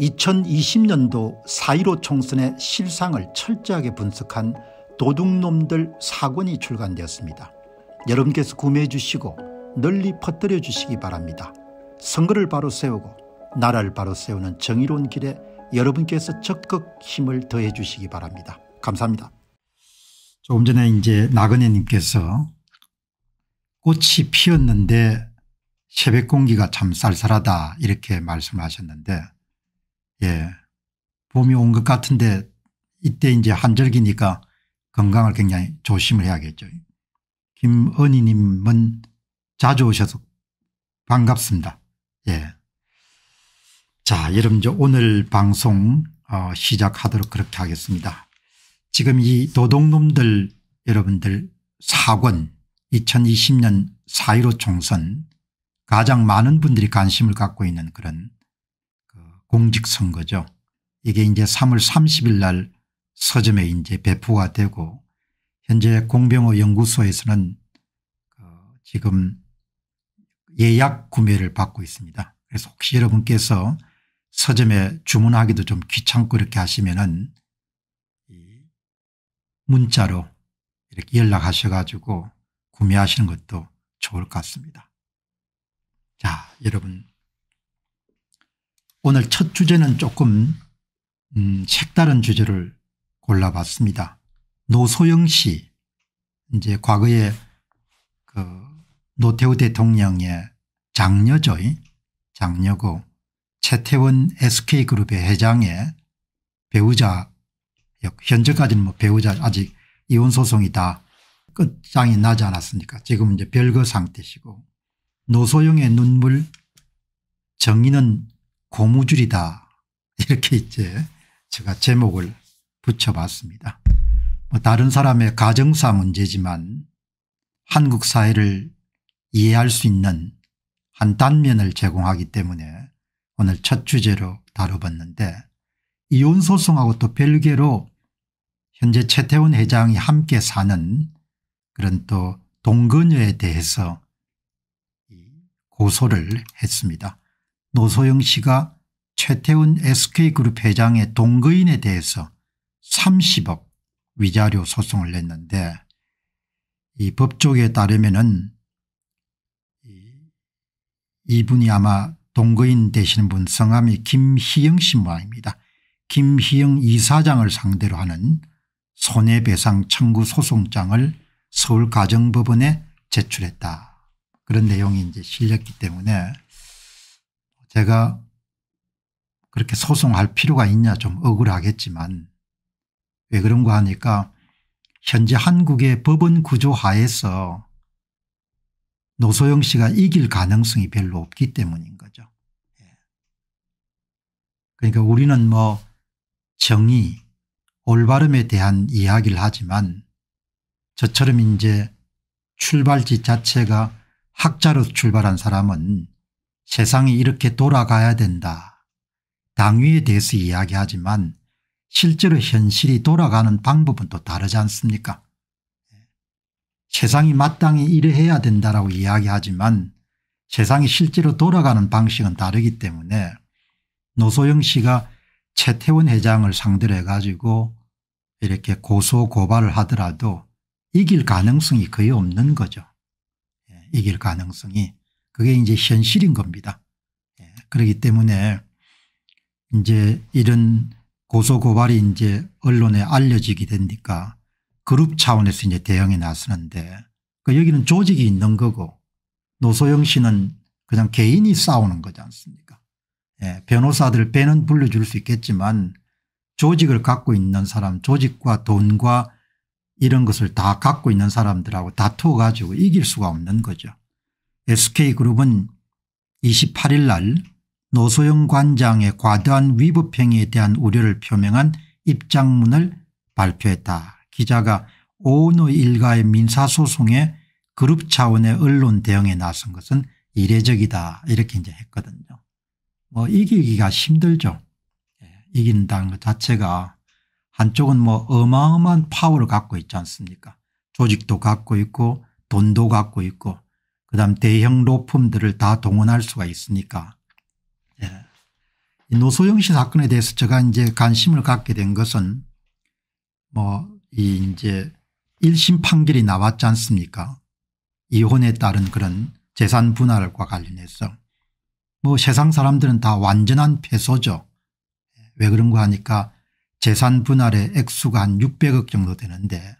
2020년도 4.15 총선의 실상을 철저하게 분석한 도둑놈들 사권이 출간되었습니다. 여러분께서 구매해 주시고 널리 퍼뜨려 주시기 바랍니다. 선거를 바로 세우고 나라를 바로 세우는 정의로운 길에 여러분께서 적극 힘을 더해 주시기 바랍니다. 감사합니다. 조금 전에 이제 나그네님께서 꽃이 피었는데 새벽 공기가 참 쌀쌀하다 이렇게 말씀하셨는데 예. 봄이 온 것 같은데 이때 이제 한절기니까 건강을 굉장히 조심을 해야겠죠. 김은희님은 자주 오셔서 반갑습니다. 예. 자, 여러분 저 오늘 방송 어, 시작하도록 그렇게 하겠습니다. 지금 이 도둑놈들 여러분들 사권 2020년 4.15 총선 가장 많은 분들이 관심을 갖고 있는 그런 공직선거죠. 이게 이제 3월 30일 날 서점에 이제 배포가 되고 현재 공병호 연구소에서는 그 지금 예약 구매를 받고 있습니다. 그래서 혹시 여러분께서 서점에 주문하기도 좀 귀찮고 이렇게 하시면은 문자로 이렇게 연락하셔 가지고 구매하시는 것도 좋을 것 같습니다. 자 여러분 오늘 첫 주제는 조금 음 색다른 주제를 골라봤습니다. 노소영 씨 이제 과거에 그 노태우 대통령의 장녀죠. 장녀고 최태원 SK그룹의 회장의 배우자 현재까지는 뭐 배우자 아직 이혼소송이다 끝장이 나지 않았습니까 지금 이제 별거 상태시고 노소영의 눈물 정의는 고무줄이다 이렇게 이제 제가 제목을 붙여봤습니다. 뭐 다른 사람의 가정사 문제지만 한국 사회를 이해할 수 있는 한 단면을 제공하기 때문에 오늘 첫 주제로 다뤄봤는데 이혼소송하고 또 별개로 현재 최태원 회장이 함께 사는 그런 또 동거녀에 대해서 고소를 했습니다. 노소영 씨가 최태훈 SK그룹 회장의 동거인에 대해서 30억 위자료 소송을 냈는데 이 법조에 따르면 은 이분이 아마 동거인 되시는 분 성함이 김희영 씨 모양입니다. 김희영 이사장을 상대로 하는 손해배상 청구 소송장을 서울가정법원에 제출했다. 그런 내용이 이제 실렸기 때문에 제가 그렇게 소송할 필요가 있냐 좀 억울하겠지만 왜 그런가 하니까 현재 한국의 법원 구조 하에서 노소영 씨가 이길 가능성이 별로 없기 때문인 거죠. 예. 그러니까 우리는 뭐 정의 올바름에 대한 이야기를 하지만 저처럼 이제 출발지 자체가 학자로 출발한 사람은 세상이 이렇게 돌아가야 된다. 당위에 대해서 이야기하지만 실제로 현실이 돌아가는 방법은 또 다르지 않습니까 세상이 마땅히 이래해야 된다라고 이야기하지만 세상이 실제로 돌아가는 방식은 다르기 때문에 노소영 씨가 최태원 회장을 상대로 해가지고 이렇게 고소고발을 하더라도 이길 가능성이 거의 없는 거죠. 예, 이길 가능성이 그게 이제 현실인 겁니다. 예, 그렇기 때문에 이제 이런 고소고발이 이제 언론에 알려지게 되니까 그룹 차원에서 이제 대응이 나서는데 그 여기는 조직이 있는 거고 노소영 씨는 그냥 개인이 싸우는 거지 않습니까 예. 변호사들 배는 불려줄 수 있겠지만 조직을 갖고 있는 사람 조직과 돈과 이런 것을 다 갖고 있는 사람들하고 다투어 가지고 이길 수가 없는 거죠. SK그룹은 28일 날 노소영 관장의 과도한 위법행위에 대한 우려를 표명한 입장문을 발표했다. 기자가 오은호 일가의 민사소송에 그룹 차원의 언론 대응에 나선 것은 이례적이다 이렇게 이제 했거든요. 뭐 이기기가 힘들죠. 예, 이긴다는 것 자체가 한쪽은 뭐 어마어마한 파워를 갖고 있지 않습니까 조직도 갖고 있고 돈도 갖고 있고 그다음 대형 로펌들을 다 동원할 수가 있으니까 예. 노소영 씨 사건에 대해서 제가 이제 관심을 갖게 된 것은 뭐이 이제 1심 판결이 나왔지 않습니까 이혼에 따른 그런 재산 분할과 관련해서 뭐 세상 사람들은 다 완전한 패소죠 예. 왜 그런가 하니까 재산 분할의 액수가 한 600억 정도 되는데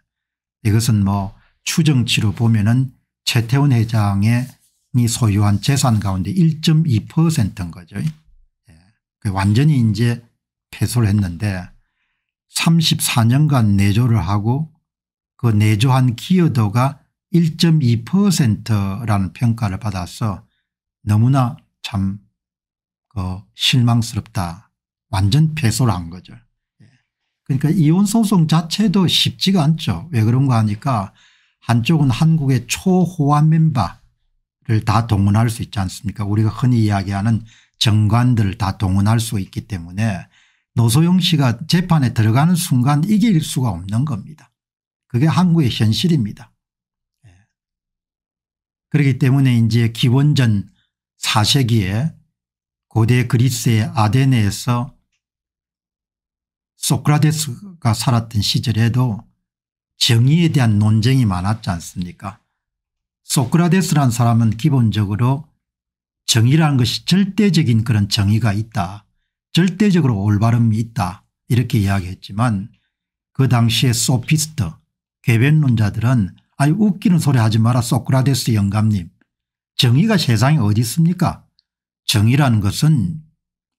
이것은 뭐 추정치로 보면은 최태훈 회장의 이 소유한 재산 가운데 1.2%인 거죠. 예. 완전히 이제 폐소를 했는데 34년간 내조를 하고 그 내조한 기여도가 1.2%라는 평가를 받아서 너무나 참그 실망스럽다. 완전 폐소를 한 거죠. 예. 그러니까 이혼 소송 자체도 쉽지가 않죠. 왜 그런가 하니까 한쪽은 한국의 초호화 멤버를 다 동원할 수 있지 않습니까 우리가 흔히 이야기하는 정관들을 다 동원할 수 있기 때문에 노소영 씨가 재판에 들어가는 순간 이길 수가 없는 겁니다. 그게 한국의 현실입니다. 예. 그렇기 때문에 이제 기원전 4세기에 고대 그리스의 아데네에서 소크라테스가 살았던 시절에도 정의에 대한 논쟁이 많았지 않습니까 소크라데스라는 사람은 기본적으로 정의라는 것이 절대적인 그런 정의가 있다. 절대적으로 올바름이 있다. 이렇게 이야기했지만 그 당시에 소피스트 개변론자들은 아유 웃기는 소리 하지 마라 소크라데스 영감님. 정의가 세상에 어디 있습니까 정의라는 것은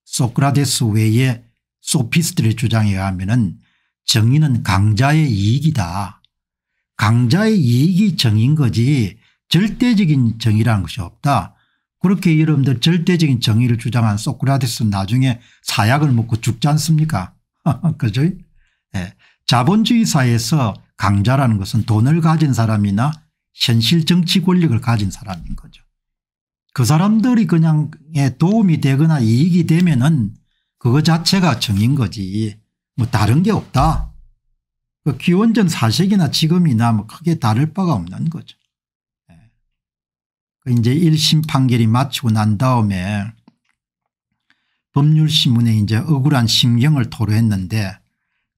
소크라데스 외에 소피스트를주장해 의하면 은 정의는 강자의 이익이다. 강자의 이익이 정인 거지 절대적인 정의라는 것이 없다. 그렇게 여러분들 절대적인 정의를 주장한 소크라테스는 나중에 사약을 먹고 죽지 않습니까? 그죠? 예. 자본주의 사회에서 강자라는 것은 돈을 가진 사람이나 현실 정치 권력을 가진 사람인 거죠. 그 사람들이 그냥 도움이 되거나 이익이 되면은 그거 자체가 정인 거지. 뭐 다른 게 없다. 그 기원전 사색이나 지금이나 뭐 크게 다를 바가 없는 거죠. 예. 그 이제 1심 판결이 마치고 난 다음에 법률신문에 이제 억울한 심경을 토로했는데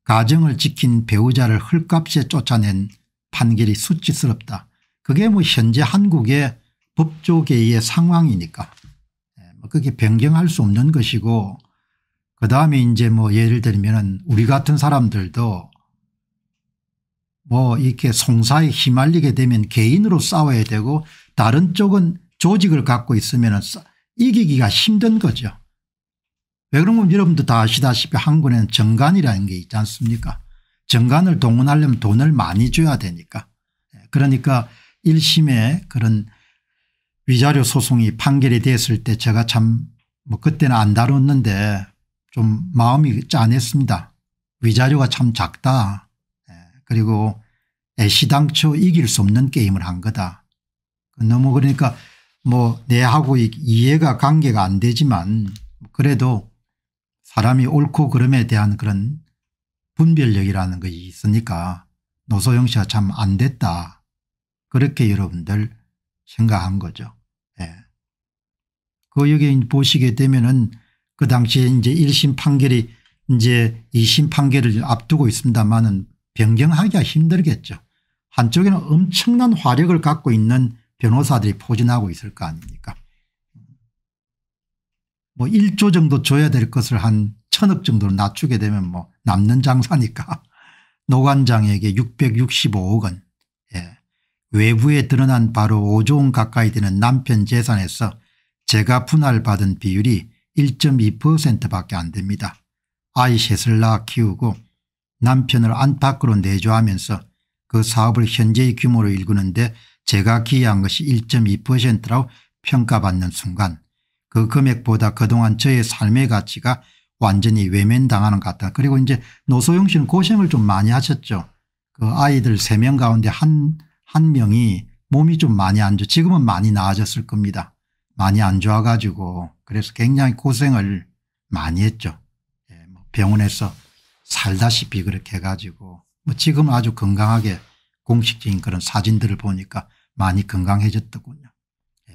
가정을 지킨 배우자를 헐값에 쫓아낸 판결이 수치스럽다. 그게 뭐 현재 한국의 법조계의 상황이니까 예. 뭐 그게 변경할 수 없는 것이고 그 다음에 이제 뭐 예를 들면은 우리 같은 사람들도 뭐 이렇게 송사에 휘말리게 되면 개인으로 싸워야 되고 다른 쪽은 조직을 갖고 있으면 이기기가 힘든 거죠. 왜 그러면 여러분도 다 아시다시피 한국에는 정관이라는 게 있지 않습니까 정관을 동원하려면 돈을 많이 줘야 되니까 예, 그러니까 1심에 그런 위자료 소송이 판결이 됐을 때 제가 참 뭐 그때는 안 다뤘는데 좀 마음이 짠했습니다. 위자료가 참 작다. 예, 그리고 애시당초 이길 수 없는 게임을 한 거다. 그 너무 그러니까 뭐 내하고 이해가 관계가 안 되지만 그래도 사람이 옳고 그름에 대한 그런 분별력이라는 것이 있으니까 노소영 씨가 참 안 됐다. 그렇게 여러분들 생각한 거죠. 예. 그 여기 보시게 되면은 그 당시에 이제 1심 판결이 이제 2심 판결을 앞두고 있습니다만은 변경하기가 힘들겠죠. 한쪽에는 엄청난 화력을 갖고 있는 변호사들이 포진하고 있을 거 아닙니까 뭐 1조 정도 줘야 될 것을 한 천억 정도로 낮추게 되면 뭐 남는 장사니까 노관장에게 665억 원 예. 외부에 드러난 바로 5조 원 가까이 되는 남편 재산에서 제가 분할받은 비율이 1.2%밖에 안 됩니다. 아이 셋을 낳아 키우고 남편을 안팎으로 내조하면서 그 사업을 현재의 규모로 일구는데 제가 기여한 것이 1.2%라고 평가받는 순간 그 금액보다 그동안 저의 삶의 가치가 완전히 외면당하는 것 같다. 그리고 이제 노소영 씨는 고생을 좀 많이 하셨죠. 그 아이들 세 명 가운데 한, 한 명이 몸이 좀 많이 안 좋, 지금은 많이 나아졌을 겁니다. 많이 안 좋아가지고 그래서 굉장히 고생을 많이 했죠. 예, 뭐 병원에서 살다시피 그렇게 해가지고 뭐 지금 아주 건강하게 공식적인 그런 사진들을 보니까 많이 건강해졌더군요. 예.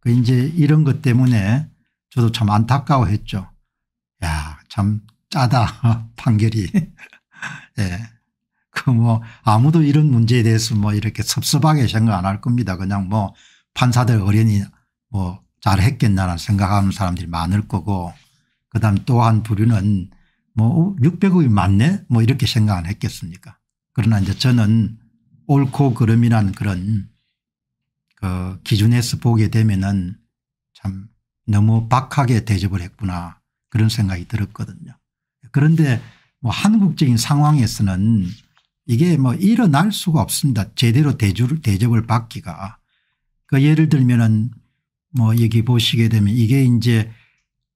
그 이제 이런 것 때문에 저도 참 안타까워했죠. 야, 참 짜다 판결이. 예. 그 뭐 아무도 이런 문제에 대해서 뭐 이렇게 섭섭하게 생각 안 할 겁니다. 그냥 뭐 판사들 어련히 뭐 잘했겠나라는 생각하는 사람들이 많을 거고 그다음 또 한 부류는 뭐 600억이 많네 뭐 이렇게 생각을 했겠습니까 그러나 이제 저는 옳고 그름이란 그런 그 기준에서 보게 되면은 참 너무 박하게 대접을 했구나 그런 생각이 들었거든요. 그런데 뭐 한국적인 상황에서는 이게 뭐 일어날 수가 없습니다. 제대로 대접을 받기가. 그 예를 들면은 뭐얘기 보시게 되면 이게 이제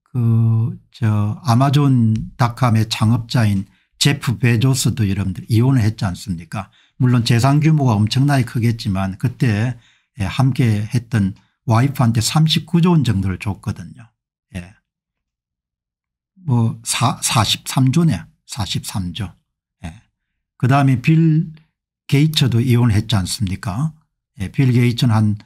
그 저 아마존 닷컴의 창업자인 제프 베조스도 여러분들 이혼을 했지 않습니까 물론 재산 규모가 엄청나게 크겠지만 그때 예, 함께 했던 와이프한테 39조 원 정도를 줬거든요. 예. 뭐 사, 43조네 43조. 예. 그다음에 빌 게이츠도 이혼했지 을 않습니까 예. 빌 게이츠는 한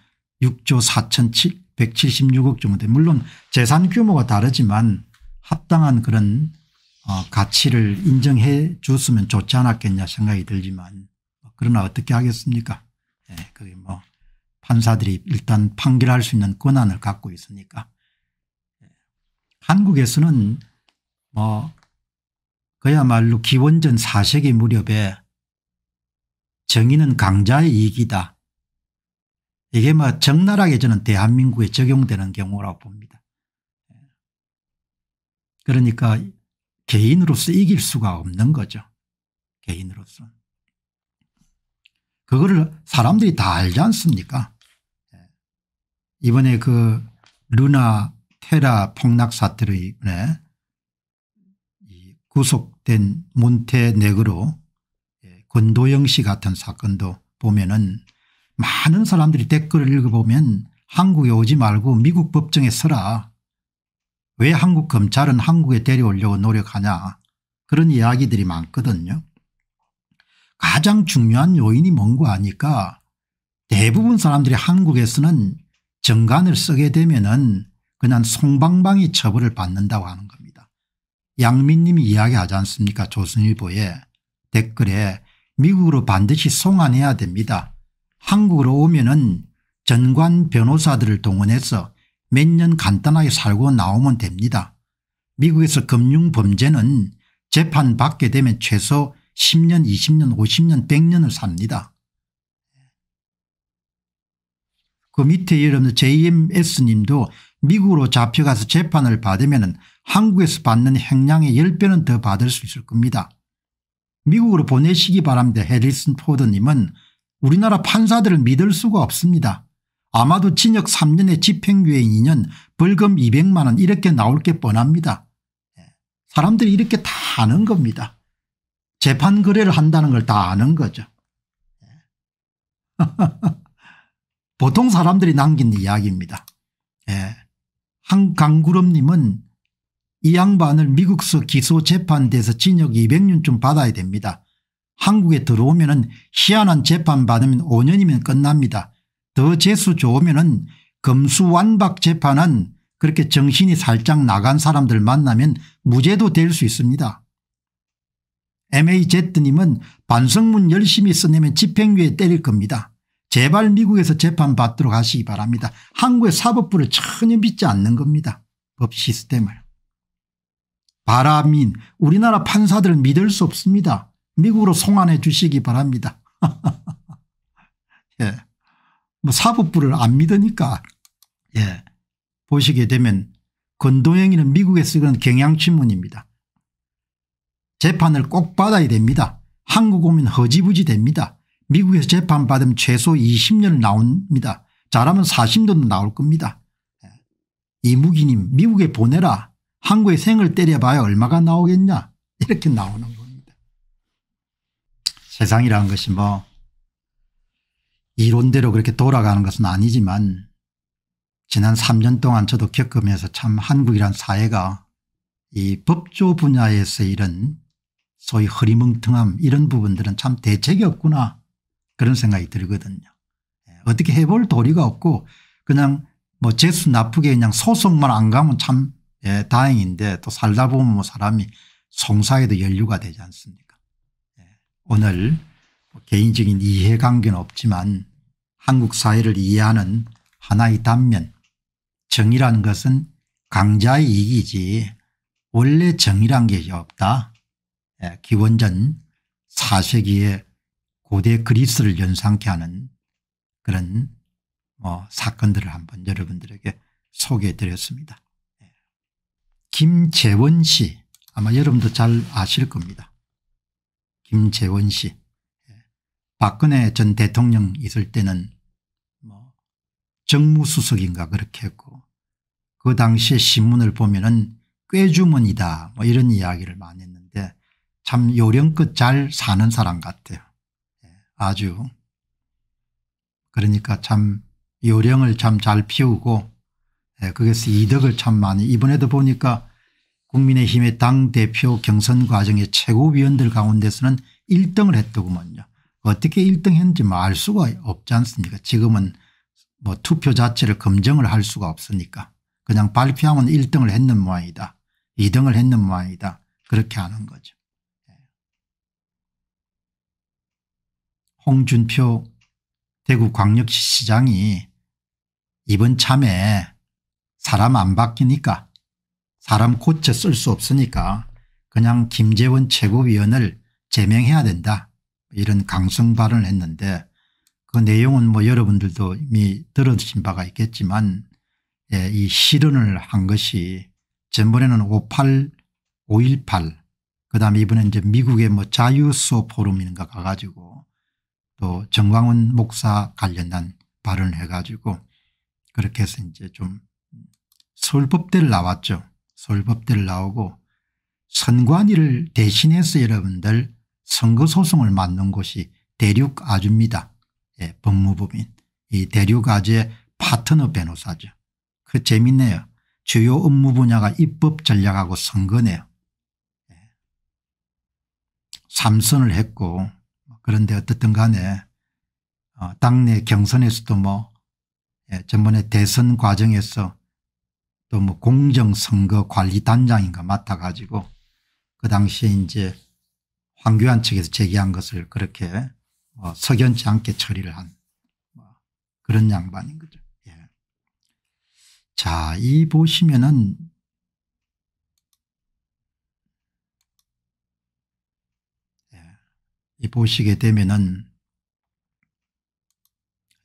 6조 4천 7 176억 정도 돼 물론 재산 규모가 다르지만 합당한 그런 어 가치를 인정해 줬으면 좋지 않았겠냐 생각이 들지만 뭐 그러나 어떻게 하겠습니까 예, 그게 뭐 판사들이 일단 판결할 수 있는 권한을 갖고 있으니까 예. 한국에서는 뭐 그야말로 기원전 4세기 무렵에 정의는 강자의 이익이다 이게 뭐 적나라하게 저는 대한민국에 적용되는 경우라고 봅니다. 그러니까 개인으로서 이길 수가 없는 거죠. 개인으로서. 그거를 사람들이 다 알지 않습니까? 이번에 그 루나 테라 폭락 사태로 인해 구속된 몬테네그로 예, 권도영 씨 같은 사건도 보면은 많은 사람들이 댓글을 읽어보면 한국에 오지 말고 미국 법정에 서라. 왜 한국 검찰은 한국에 데려오려고 노력하냐 그런 이야기들이 많거든요. 가장 중요한 요인이 뭔가 아니까 대부분 사람들이 한국에서는 정관을 쓰게 되면 은 그냥 송방방이 처벌을 받는다고 하는 겁니다. 양민님이 이야기하지 않습니까 조선일보에 댓글에 미국으로 반드시 송환해야 됩니다. 한국으로 오면은 전관 변호사들을 동원해서 몇 년 간단하게 살고 나오면 됩니다. 미국에서 금융범죄는 재판 받게 되면 최소 10년 20년 50년 100년을 삽니다. 그 밑에 여러분들 JMS님도 미국으로 잡혀가서 재판을 받으면 한국에서 받는 형량의 10배는 더 받을 수 있을 겁니다. 미국으로 보내시기 바랍니다. 해리슨 포드님은 우리나라 판사들을 믿을 수가 없습니다. 아마도 징역 3년에 집행유예 2년 벌금 200만 원 이렇게 나올 게 뻔합니다. 예, 사람들이 이렇게 다 아는 겁니다. 재판 거래를 한다는 걸 다 아는 거죠. 예. 보통 사람들이 남긴 이야기입니다. 예. 한강구름님은 이 양반을 미국서 기소재판돼서 징역 200년쯤 받아야 됩니다. 한국에 들어오면 은 희한한 재판 받으면 5년이면 끝납니다. 더 재수 좋으면 은 금수완박 재판은 그렇게 정신이 살짝 나간 사람들 만나면 무죄도 될 수 있습니다. MAZ님은 반성문 열심히 써내면 집행유예 때릴 겁니다. 제발 미국에서 재판받도록 하시기 바랍니다. 한국의 사법부를 전혀 믿지 않는 겁니다. 법 시스템을. 바람인 우리나라 판사들을 믿을 수 없습니다. 미국으로 송환해 주시기 바랍니다. 예. 뭐 사법부를 안 믿으니까 예. 보시게 되면 건도영이는 미국에서 그런 경향신문입니다. 재판을 꼭 받아야 됩니다. 한국 오면 허지부지 됩니다. 미국에서 재판받으면 최소 20년 나옵니다. 잘하면 40년도 나올 겁니다. 예. 이무기님 미국에 보내라. 한국에 생을 때려봐야 얼마가 나오겠냐 이렇게 나오는 거예요. 세상이라는 것이 뭐 이론대로 그렇게 돌아가는 것은 아니지만 지난 3년 동안 저도 겪으면서 참 한국이란 사회가 이 법조 분야에서 이런 소위 허리멍텅함 이런 부분들은 참 대책이 없구나 그런 생각이 들거든요. 예, 어떻게 해볼 도리가 없고 그냥 뭐 재수 나쁘게 그냥 소송만 안 가면 참 예, 다행인데 또 살다 보면 뭐 사람이 송사에도 연류가 되지 않습니까 오늘 뭐 개인적인 이해관계는 없지만 한국 사회를 이해하는 하나의 단면 정의라는 것은 강자의 이익이지 원래 정의란 게 없다. 예, 기원전 4세기에 고대 그리스를 연상케 하는 그런 뭐 사건들을 한번 여러분들에게 소개해 드렸습니다. 예. 김재원 씨 아마 여러분도 잘 아실 겁니다. 김재원 씨. 예. 박근혜 전 대통령 있을 때는 뭐 정무수석인가 그렇게 했고 그 당시에 신문을 보면 은 꾀주머니다 뭐 이런 이야기를 많이 했는데 참 요령껏 잘 사는 사람 같아요. 예. 아주 그러니까 참 요령을 참 잘 피우고 예, 그래서 이득을 참 많이 이번에도 보니까 국민의힘의 당대표 경선 과정의 최고위원들 가운데서는 1등을 했더구먼요. 어떻게 1등 했는지 뭐알 수가 없지 않습니까 지금은 뭐 투표 자체를 검증을 할 수가 없으니까 그냥 발표하면 1등을 했는 모양이다 2등을 했는 모양이다 그렇게 하는 거죠. 예. 홍준표 대구광역시장이 이번 참에 사람 안 바뀌니까 사람 고쳐 쓸 수 없으니까 그냥 김재원 최고위원을 제명해야 된다 이런 강성 발언을 했는데 그 내용은 뭐 여러분들도 이미 들으신 바가 있겠지만 예, 이 실언을 한 것이 전번에는 58, 518, 그 다음에 이번엔 이제 미국의 뭐 자유수호 포럼인가 가가지고 또 정광훈 목사 관련한 발언을 해가지고 그렇게 해서 이제 좀 음, 서울법대를 나왔죠. 솔법대를 나오고 선관위를 대신해서 여러분들 선거소송을 맡는 곳이 대륙아주입니다. 예, 법무법인. 이 대륙아주의 파트너 변호사죠. 그 재밌네요. 주요 업무 분야가 입법 전략하고 선거네요. 예. 삼선을 했고 뭐 그런데 어떻든 간에 어, 당내 경선에서도 뭐 예, 전번에 대선 과정에서 또뭐 공정선거관리단장인가 맡아 가지고 그 당시에 이제 황교안 측에서 제기한 것을 그렇게 뭐 석연치 않게 처리를 한뭐 그런 양반인 거죠. 예. 자, 이 보시면은 예. 이 보시게 되면은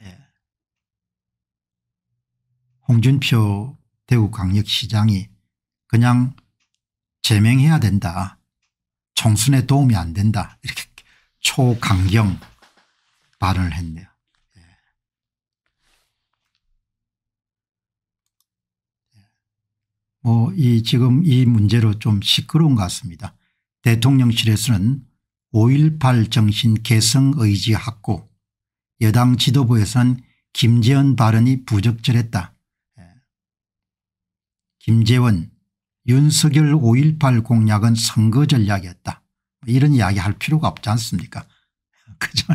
예. 홍준표 대구광역시장이 그냥 제명해야 된다. 총선에 도움이 안 된다. 이렇게 초강경 발언을 했네요. 예. 예. 뭐, 이, 지금 이 문제로 좀 시끄러운 것 같습니다. 대통령실에서는 5.18 정신 개성 의지학고 여당 지도부에선 김재현 발언이 부적절했다. 김재원 윤석열 5.18 공약은 선거 전략이었다. 뭐 이런 이야기 할 필요가 없지 않습니까 그죠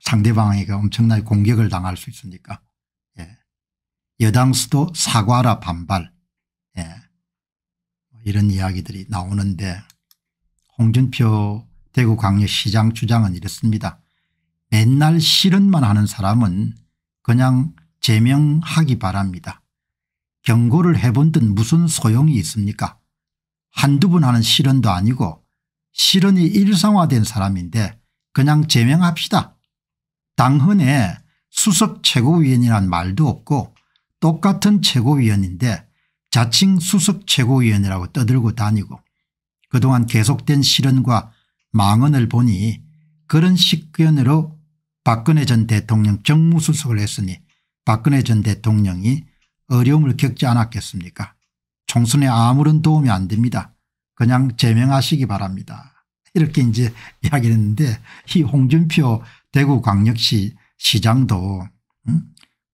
상대방에게 엄청나게 공격을 당할 수 있으니까 예. 여당수도 사과라 반발 예. 뭐 이런 이야기들이 나오는데 홍준표 대구광역시장 주장은 이렇습니다. 맨날 실은만 하는 사람은 그냥 제명하기 바랍니다. 경고를 해본 듯 무슨 소용이 있습니까 한두 번 하는 실언도 아니고 실언이 일상화된 사람인데 그냥 제명합시다. 당헌에 수석 최고위원이란 말도 없고 똑같은 최고위원인데 자칭 수석 최고위원이라고 떠들고 다니고 그동안 계속된 실언과 망언을 보니 그런 식견으로 박근혜 전 대통령 정무수석을 했으니 박근혜 전 대통령이 어려움을 겪지 않았겠습니까 총선에 아무런 도움이 안 됩니다. 그냥 제명하시기 바랍니다. 이렇게 이제 이야기를 했는데 이 홍준표 대구광역시 시장도 음?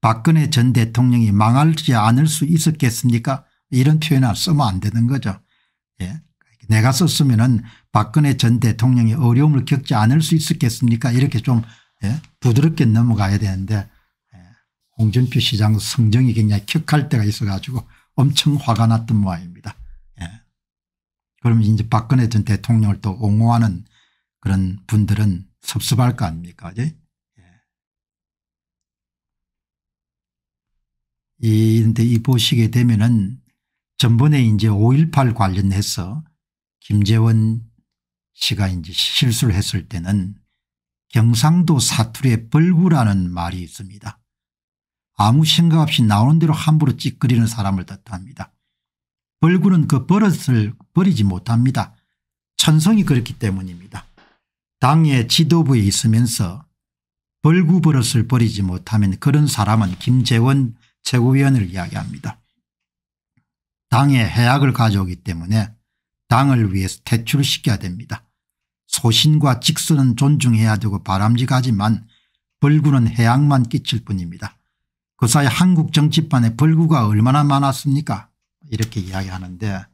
박근혜 전 대통령이 망하지 않을 수 있었겠습니까 이런 표현을 쓰면 안 되는 거죠. 예. 내가 썼으면 은 박근혜 전 대통령이 어려움을 겪지 않을 수 있었겠습니까 이렇게 좀 예? 부드럽게 넘어가야 되는데 홍준표 시장 성정이 굉장히 격할 때가 있어 가지고 엄청 화가 났던 모양입니다. 예. 그럼 이제 박근혜 전 대통령을 또 옹호하는 그런 분들은 섭섭할 거 아닙니까 예. 이런데 이 보시게 되면은 전번에 이제 5.18 관련해서 김재원 씨가 이제 실수를 했을 때는 경상도 사투리에 벌구라는 말이 있습니다. 아무 생각 없이 나오는 대로 함부로 찌끄리는 사람을 뜻합니다. 벌구는 그 버릇을 버리지 못합니다. 천성이 그렇기 때문입니다. 당의 지도부에 있으면서 벌구 버릇을 버리지 못하면 그런 사람은 김재원 최고위원을 이야기합니다. 당의 해악을 가져오기 때문에 당을 위해서 퇴출시켜야 됩니다. 소신과 직선은 존중해야 되고 바람직하지만 벌구는 해악만 끼칠 뿐입니다. 그 사이 한국 정치판에 벌구가 얼마나 많았습니까 이렇게 이야기하는데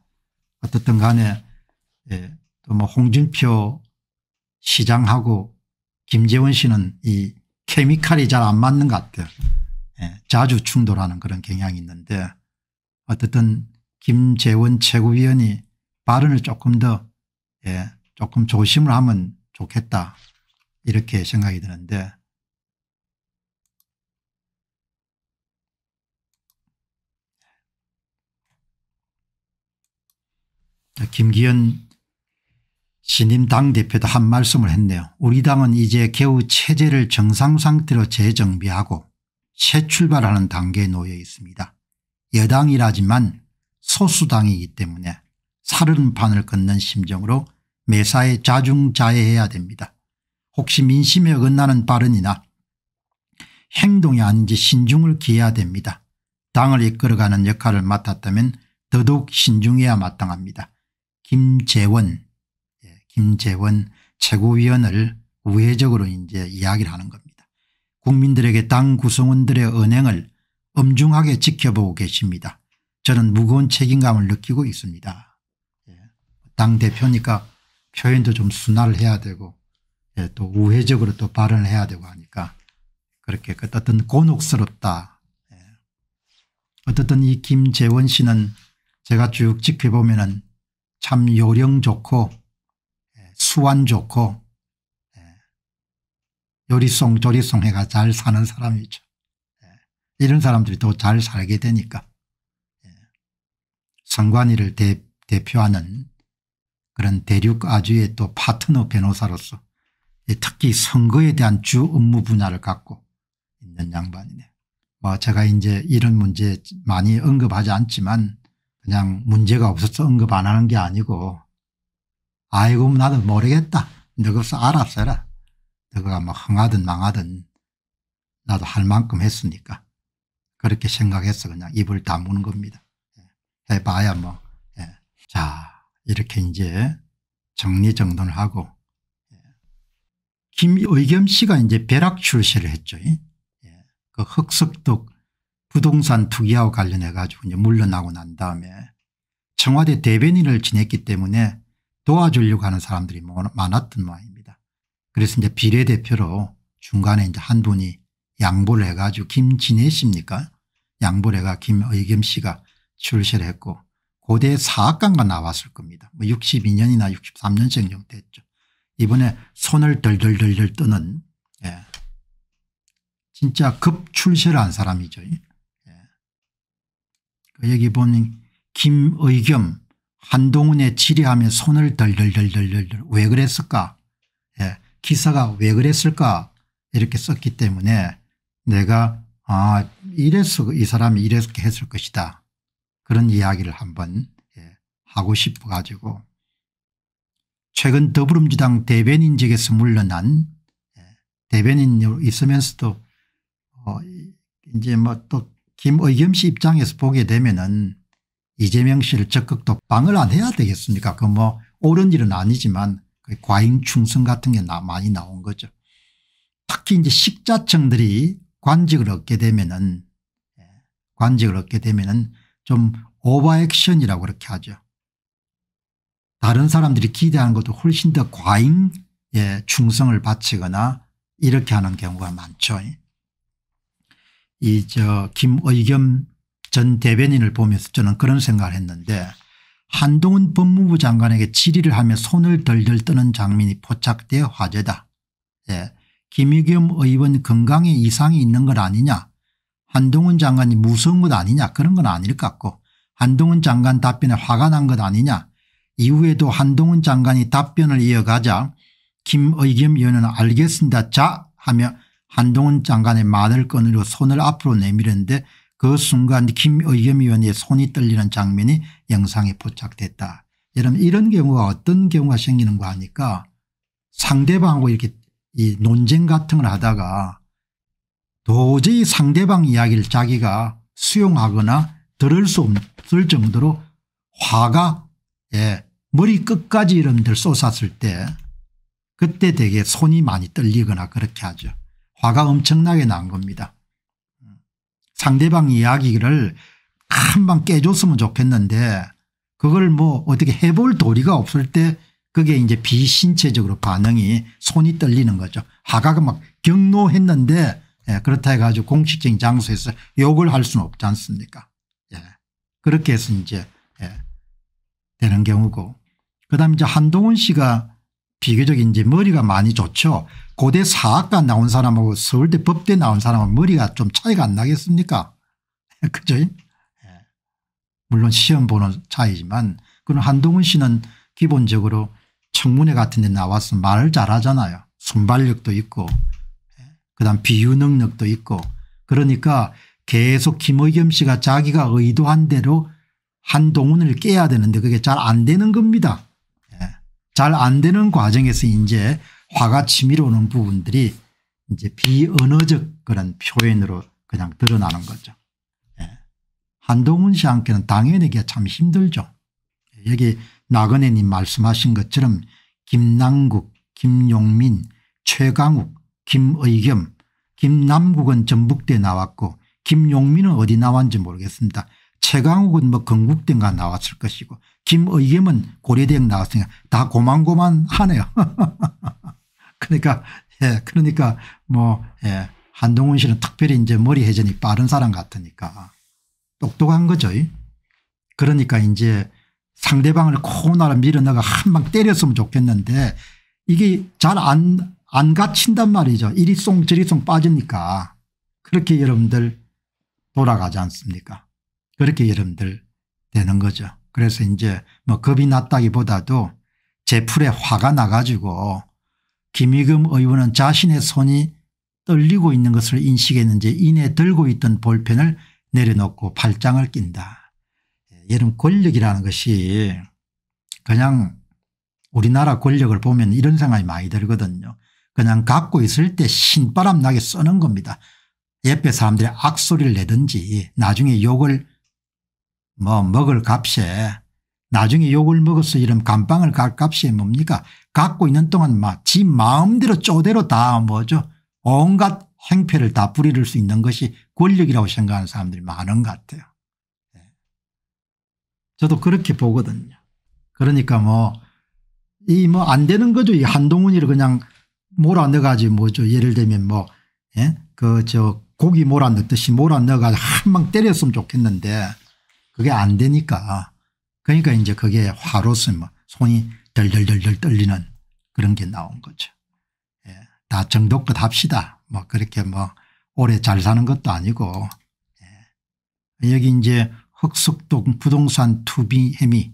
어떻든 간에 예, 또뭐 홍준표 시장하고 김재원 씨는 이 케미칼이 잘 안 맞는 것 같아요. 예, 자주 충돌하는 그런 경향이 있는데 어쨌든 김재원 최고위원이 발언을 조금 더 예, 조금 조심을 하면 좋겠다 이렇게 생각이 드는데 김기현 신임 당대표도 한 말씀을 했네요. 우리 당은 이제 겨우 체제를 정상상태로 재정비하고 새 출발하는 단계에 놓여 있습니다. 여당이라지만 소수당이기 때문에 사르른판을 걷는 심정으로 매사에 자중자애해야 됩니다. 혹시 민심에 어긋나는 발언이나 행동이 아닌지 신중을 기해야 됩니다. 당을 이끌어가는 역할을 맡았다면 더더욱 신중해야 마땅합니다. 김재원, 예, 김재원 최고위원을 우회적으로 이제 이야기를 하는 겁니다. 국민들에게 당 구성원들의 언행을 엄중하게 지켜보고 계십니다. 저는 무거운 책임감을 느끼고 있습니다. 예, 당 대표니까 표현도 좀 순화를 해야 되고 예, 또 우회적으로 또 발언을 해야 되고 하니까 그렇게 그 어떻든 곤혹스럽다. 어떻든이 김재원 씨는 제가 쭉 지켜보면은 참 요령 좋고 예, 수완 좋고 예, 요리송 조리송 해가 잘 사는 사람이죠. 예, 이런 사람들이 더 잘 살게 되니까 성관이를 대, 표하는 그런 대륙 아주의 또 파트너 변호사로서 특히 선거에 대한 주 업무 분야를 갖고 있는 양반이네요. 뭐 제가 이제 이런 문제 많이 언급하지 않지만 그냥 문제가 없어서 언급 안 하는 게 아니고 아이고 나도 모르겠다. 너가서 알아서라. 너가 뭐 흥하든 망하든 나도 할 만큼 했으니까 그렇게 생각해서 그냥 입을 다무는 겁니다. 예. 해봐야 뭐. 예. 자 이렇게 이제 정리정돈을 하고 예. 김의겸 씨가 이제 벼락 출세를 했죠. 그 흑석덕 부동산 투기와 관련해 가지고 이제 물러나고 난 다음에 청와대 대변인을 지냈기 때문에 도와주려고 하는 사람들이 뭐 많았던 모양입니다. 그래서 이제 비례대표로 중간에 이제 한 분이 양보를 해가지고 김진애 씨입니까? 양보를 해가 김의겸 씨가 출세를 했고 고대 사학관과 나왔을 겁니다. 뭐 62년이나 63년생 정도 됐죠. 이번에 손을 덜덜덜덜 떠는 예. 진짜 급출세를 한 사람이죠. 여기 보면 김의겸 한동훈의 지뢰함에 손을 덜덜덜덜덜 왜 그랬을까 예. 기사가 왜 그랬을까 이렇게 썼기 때문에 내가 아 이래서 이 사람이 이렇게 했을 것이다 그런 이야기를 한번 예. 하고 싶어 가지고 최근 더불어민주당 대변인직에서 물러난 예, 대변인으로 있으면서도 어 이제 뭐또 김의겸 씨 입장에서 보게 되면은 이재명 씨를 적극 독방을 안 해야 되겠습니까? 그 뭐 옳은 일은 아니지만 그 과잉 충성 같은 게 나, 많이 나온 거죠. 특히 이제 식자층들이 관직을 얻게 되면은 예, 관직을 얻게 되면은 좀 오버액션이라고 그렇게 하죠. 다른 사람들이 기대하는 것도 훨씬 더 과잉 예, 충성을 바치거나 이렇게 하는 경우가 많죠. 이저 김의겸 어, 전 대변인을 보면서 저는 그런 생각을 했는데 한동훈 법무부 장관에게 질의를 하며 손을 덜덜 떠는 장면이 포착돼 화제다. 예. 김의겸 의원 건강에 이상이 있는 것 아니냐 한동훈 장관이 무서운 것 아니냐 그런 건 아닐 것 같고 한동훈 장관 답변에 화가 난 것 아니냐 이후에도 한동훈 장관이 답변을 이어가자 김의겸 의원은 알겠습니다 자 하며 한동훈 장관의 말을 건으려 손을 앞으로 내밀었는데 그 순간 김의겸위원의 손이 떨리는 장면이 영상에 포착됐다. 여러분 이런 경우가 어떤 경우가 생기는가 하니까 상대방하고 이렇게 이 논쟁 같은 걸 하다가 도저히 상대방 이야기를 자기가 수용하거나 들을 수 없을 정도로 화가 예, 머리 끝까지 이름들 쏟았을 때 그때 되게 손이 많이 떨리거나 그렇게 하죠. 화가 엄청나게 난 겁니다. 상대방 이야기를 한 방 깨줬으면 좋겠는데 그걸 뭐 어떻게 해볼 도리가 없을 때 그게 이제 비신체적으로 반응이 손이 떨리는 거죠. 화가 막 경로했는데 예, 그렇다 해가지고 공식적인 장소에서 욕을 할 수는 없지 않습니까 예. 그렇게 해서 이제 예, 되는 경우고 그다음 이제 한동훈 씨가 비교적 인제 머리가 많이 좋죠. 고대 사학과 나온 사람하고 서울대 법대 나온 사람은 머리가 좀 차이가 안 나겠습니까? 그죠? 예. 물론 시험 보는 차이지만 그는 한동훈 씨는 기본적으로 청문회 같은 데 나와서 말 잘하잖아요. 순발력도 있고 예. 그다음 비유 능력도 있고 그러니까 계속 김의겸 씨가 자기가 의도한 대로 한동훈을 깨야 되는데 그게 잘 안 되는 겁니다. 잘안 되는 과정에서 이제 화가 치밀어오는 부분들이 이제 비언어적 그런 표현으로 그냥 드러나는 거죠. 예. 한동훈 씨한테는 당연하참 힘들죠. 여기 나그네님 말씀하신 것처럼 김남국, 김용민, 최강욱, 김의겸, 김남국은 전북대 나왔고 김용민은 어디 나왔는지 모르겠습니다. 최강욱은 뭐 건국대인가 나왔을 것이고 김의겸은 고려대학 나왔으니까 다 고만고만하네요. 그러니까 예 그러니까 뭐 예, 한동훈 씨는 특별히 이제 머리 회전이 빠른 사람 같으니까 똑똑한 거죠. 그러니까 이제 상대방을 코나라 밀어넣어 한방 때렸으면 좋겠는데 이게 잘 안안 갇힌단 말이죠. 이리 송 저리 송 빠지니까 그렇게 여러분들 돌아가지 않습니까 그렇게 여러분들 되는 거죠. 그래서 이제 뭐 겁이 났다기보다도 제풀에 화가 나가지고 김희금 의원은 자신의 손이 떨리고 있는 것을 인식했는지 이내 들고 있던 볼펜을 내려놓고 팔짱을 낀다. 예, 여러분 권력이라는 것이 그냥 우리나라 권력을 보면 이런 생각이 많이 들거든요. 그냥 갖고 있을 때 신바람 나게 쓰는 겁니다. 옆에 사람들이 악소리를 내든지 나중에 욕을 뭐 먹을 값에 나중에 욕을 먹어서 이런 감방을 갈 값이 뭡니까 갖고 있는 동안 막지 마음대로 쪼대로 다 뭐죠 온갖 행패를 다 부리를 수 있는 것이 권력이라고 생각하는 사람들이 많은 것 같아요. 예. 저도 그렇게 보거든요. 그러니까 뭐 이 뭐 안 되는 거죠. 이 한동훈이를 그냥 몰아넣어가지 뭐죠. 예를 들면 뭐 예? 그저 고기 몰아넣듯이 몰아넣어가지고 한 방 때렸으면 좋겠는데 그게 안 되니까 그러니까 이제 그게 화로서 뭐 손이 덜덜덜덜 떨리는 그런 게 나온 거죠. 예. 다 정도껏 합시다. 뭐 그렇게 뭐 오래 잘 사는 것도 아니고 예. 여기 이제 흑석동 부동산 투비 혐의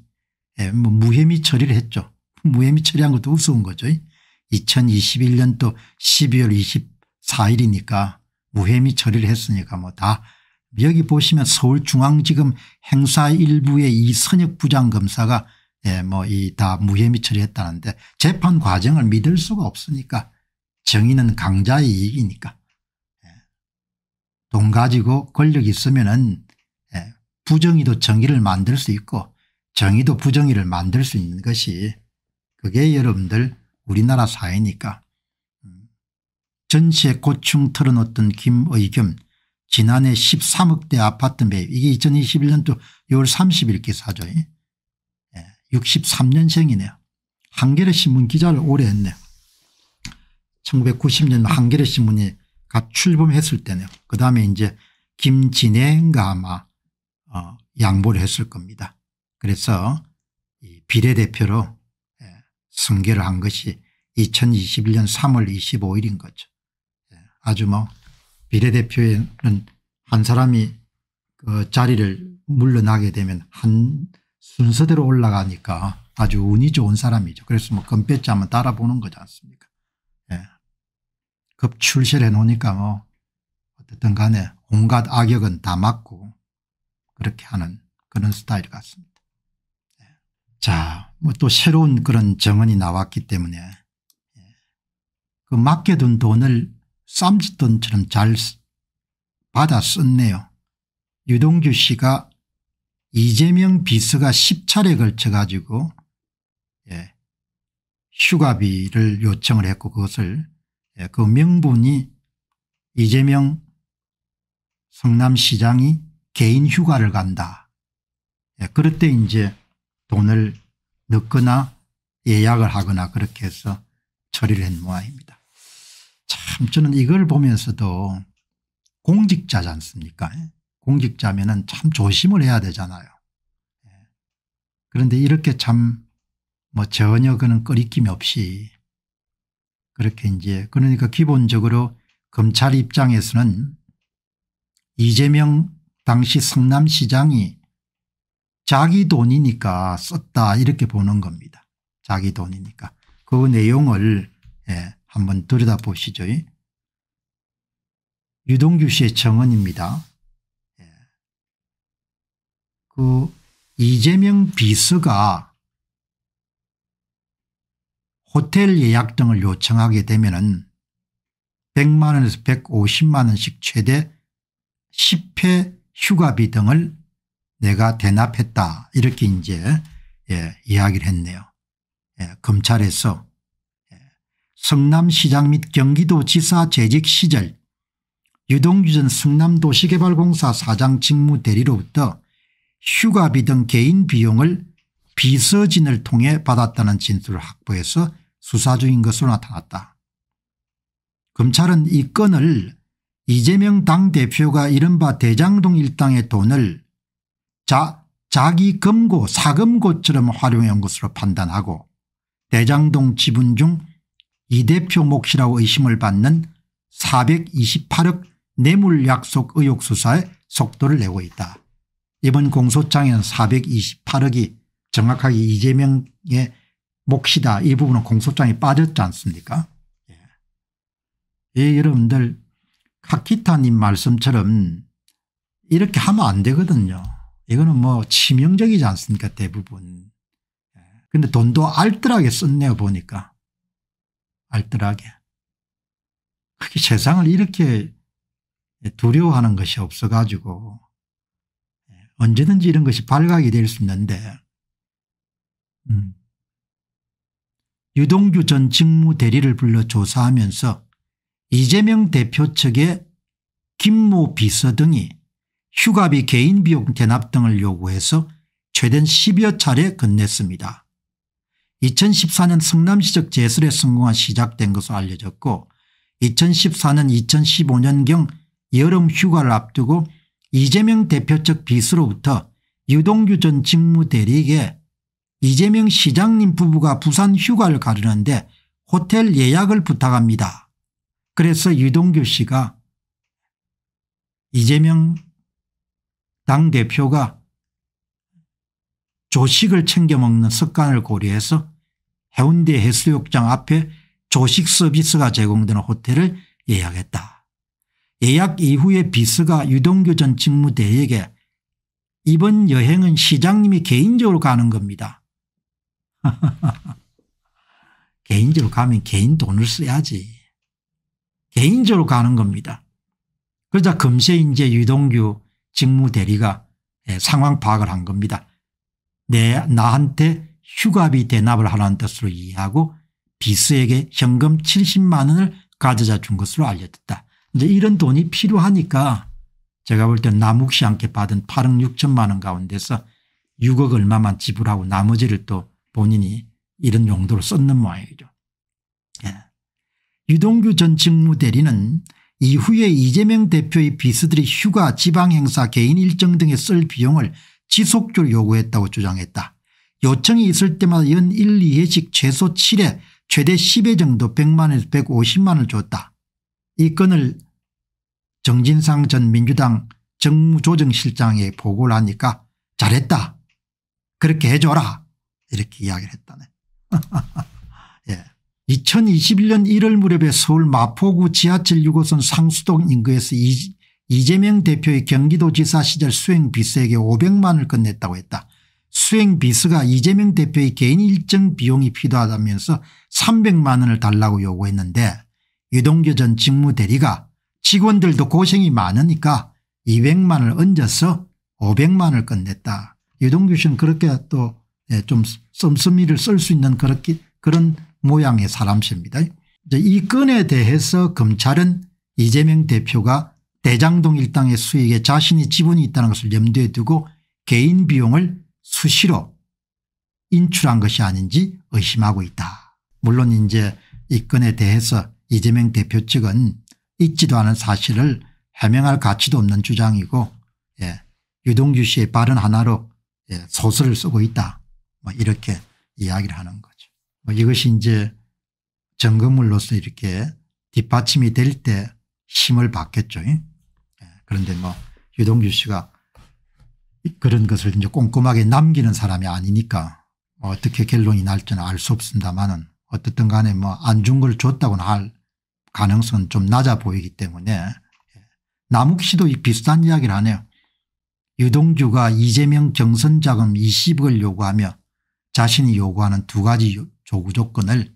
예. 뭐 무혐의 처리를 했죠. 무혐의 처리한 것도 우스운 거죠. 2021년도 12월 24일이니까 무혐의 처리를 했으니까 뭐다 여기 보시면 서울중앙지검 행사 일부의 이선혁 부장검사가 예, 뭐이 다 무혐의 처리했다는데 재판 과정을 믿을 수가 없으니까 정의는 강자의 이익이니까 예. 돈 가지고 권력이 있으면은 예, 부정의도 정의를 만들 수 있고 정의도 부정의를 만들 수 있는 것이 그게 여러분들 우리나라 사회니까 음. 전시에 고충 털어놓던 김의겸 지난해 13억대 아파트 매입 이게 2021년도 6월 30일 기사죠. 63년생이네요. 예. 예, 한겨레 신문 기자를 오래 했네요. 1990년 한겨레 신문이 갓 출범했을 때네요. 그다음에 이제 김진애인가 아마 어, 양보를 했을 겁니다. 그래서 이 비례대표로 예, 승계를 한 것이 2021년 3월 25일인 거죠. 예, 아주 뭐 비례대표에는 한 사람이 그 자리를 물러나게 되면 한 순서대로 올라가니까 아주 운이 좋은 사람이죠. 그래서 뭐 건배지 한번 따라보는 거지 않습니까 예. 급출세를 해놓으니까 뭐 어쨌든 간에 온갖 악역은 다 막고 그렇게 하는 그런 스타일 같습니다. 예. 자, 뭐 또 새로운 그런 정언이 나왔기 때문에 예. 그 맡겨둔 돈을 쌈스톤처럼 잘 받아 썼네요. 유동규 씨가 이재명 비서가 10차례 걸쳐 가지고 예, 휴가비를 요청을 했고 그것을 예, 그 명분이 이재명 성남시장이 개인 휴가를 간다. 예, 그럴 때 이제 돈을 넣거나 예약을 하거나 그렇게 해서 처리를 한 모양입니다. 참 저는 이걸 보면서도 공직자지 않습니까 예? 공직자면 참 조심을 해야 되잖아요. 예. 그런데 이렇게 참 뭐 전혀 그는 꺼리낌 없이 그렇게 이제 그러니까 기본적으로 검찰 입장에서는 이재명 당시 성남시장이 자기 돈이니까 썼다 이렇게 보는 겁니다. 자기 돈이니까. 그 내용을 예, 한번 들여다보시죠. 유동규 씨의 정언입니다. 예. 그 이재명 비서가 호텔 예약 등을 요청하게 되면 은1만 원에서 150만 원씩 최대 10회 휴가비 등을 내가 대납했다 이렇게 이제 예, 이야기를 했네요. 예, 검찰에서 성남시장 및 경기도지사 재직 시절 유동규 전 성남도시개발공사 사장 직무 대리로부터 휴가비 등 개인 비용을 비서진을 통해 받았다는 진술을 확보해서 수사 중인 것으로 나타났다. 검찰은 이 건을 이재명 당대표가 이른바 대장동 일당의 돈을 자, 자기 금고 사금고처럼 활용한 것으로 판단하고 대장동 지분 중이 대표 몫이라고 의심을 받는 428억 뇌물약속 의혹 수사에 속도를 내고 있다. 이번 공소장에는 428억이 정확하게 이재명의 몫이다 이 부분은 공소장이 빠졌지 않습니까 예. 예, 여러분들 카키타님 말씀처럼 이렇게 하면 안 되거든요. 이거는 뭐 치명적이지 않습니까 대부분. 예. 근데 돈도 알뜰하게 썼네요 보니까. 알뜰하게. 그렇게 세상을 이렇게 두려워하는 것이 없어 가지고 예, 언제든지 이런 것이 발각이 될 수 있는데 음. 유동규 전 직무대리를 불러 조사하면서 이재명 대표 측의 김모 비서 등이 휴가비 개인 비용 대납 등을 요구해서 최대 10여 차례 건넸습니다. 2014년 성남시적 제술에 성공한 시작된 것으로 알려졌고 2014년 2015년경 여름 휴가를 앞두고 이재명 대표적 비수로부터 유동규 전 직무대리에게 이재명 시장님 부부가 부산 휴가를 가르는데 호텔 예약을 부탁합니다. 그래서 유동규 씨가 이재명 당대표가 조식을 챙겨 먹는 습관을 고려해서 해운대 해수욕장 앞에 조식 서비스가 제공되는 호텔을 예약했다. 예약 이후에 비스가 유동규 전 직무대에게 이번 여행은 시장님이 개인적으로 가는 겁니다. 개인적으로 가면 개인 돈을 써야지. 개인적으로 가는 겁니다. 그러자 금세 이제 유동규 직무대리가 예, 상황 파악을 한 겁니다. 내 나한테 휴가비 대납을 하라는 뜻으로 이해하고 비스에게 현금 70만 원을 가져다 준 것으로 알려졌다. 이제 이런 돈이 필요하니까 제가 볼때 남욱씨 함께 받은 8억 6천만 원 가운데서 6억 얼마만 지불하고 나머지를 또 본인이 이런 용도로 썼는 모양이죠. 예. 유동규 전 직무대리는 이후에 이재명 대표의 비서들이 휴가 지방행사 개인 일정 등에 쓸 비용을 지속적으로 요구했다고 주장했다. 요청이 있을 때마다 연 1, 2회씩 최소 7회 최대 10회 정도 100만에서 150만을 줬다. 이 건을 정진상 전 민주당 정무조정실장에 보고를 하니까 잘했다. 그렇게 해줘라. 이렇게 이야기를 했다네. 예. 2021년 1월 무렵에 서울 마포구 지하철 6호선 상수동 인근에서 이재명 대표의 경기도지사 시절 수행비서에게 500만을 건넸다고 했다. 수행비서가 이재명 대표의 개인 일정 비용이 필요하다면서 300만 원을 달라고 요구했는데 유동규 전 직무대리가 직원들도 고생이 많으니까 200만 을 얹어서 500만 을 건넸다. 유동규 씨는 그렇게 또 좀씀씀이를쓸수 예, 있는 그렇게 그런 모양의 사람입니다. 이 건에 대해서 검찰은 이재명 대표가 대장동 일당의 수익에 자신이 지분이 있다는 것을 염두에 두고 개인 비용을 수시로 인출한 것이 아닌지 의심하고 있다. 물론 이제 이 건에 대해서 이재명 대표 측은 있지도 않은 사실을 해명할 가치도 없는 주장이고 예, 유동규 씨의 발언 하나로 예, 소설을 쓰고 있다. 뭐 이렇게 이야기를 하는 거죠. 뭐 이것이 이제 점검물로서 이렇게 뒷받침이 될 때 힘을 받겠죠. 예? 그런데 뭐 유동규 씨가 그런 것을 이제 꼼꼼하게 남기는 사람이 아니니까 뭐 어떻게 결론이 날지는 알 수 없습니다만은 어떻든 간에 뭐 안 준 걸 줬다고는 할 가능성은 좀 낮아 보이기 때문에 예. 남욱 씨도 비슷한 이야기를 하네요. 유동규가 이재명 경선 자금 20억을 요구하며 자신이 요구하는 두 가지 조구 조건을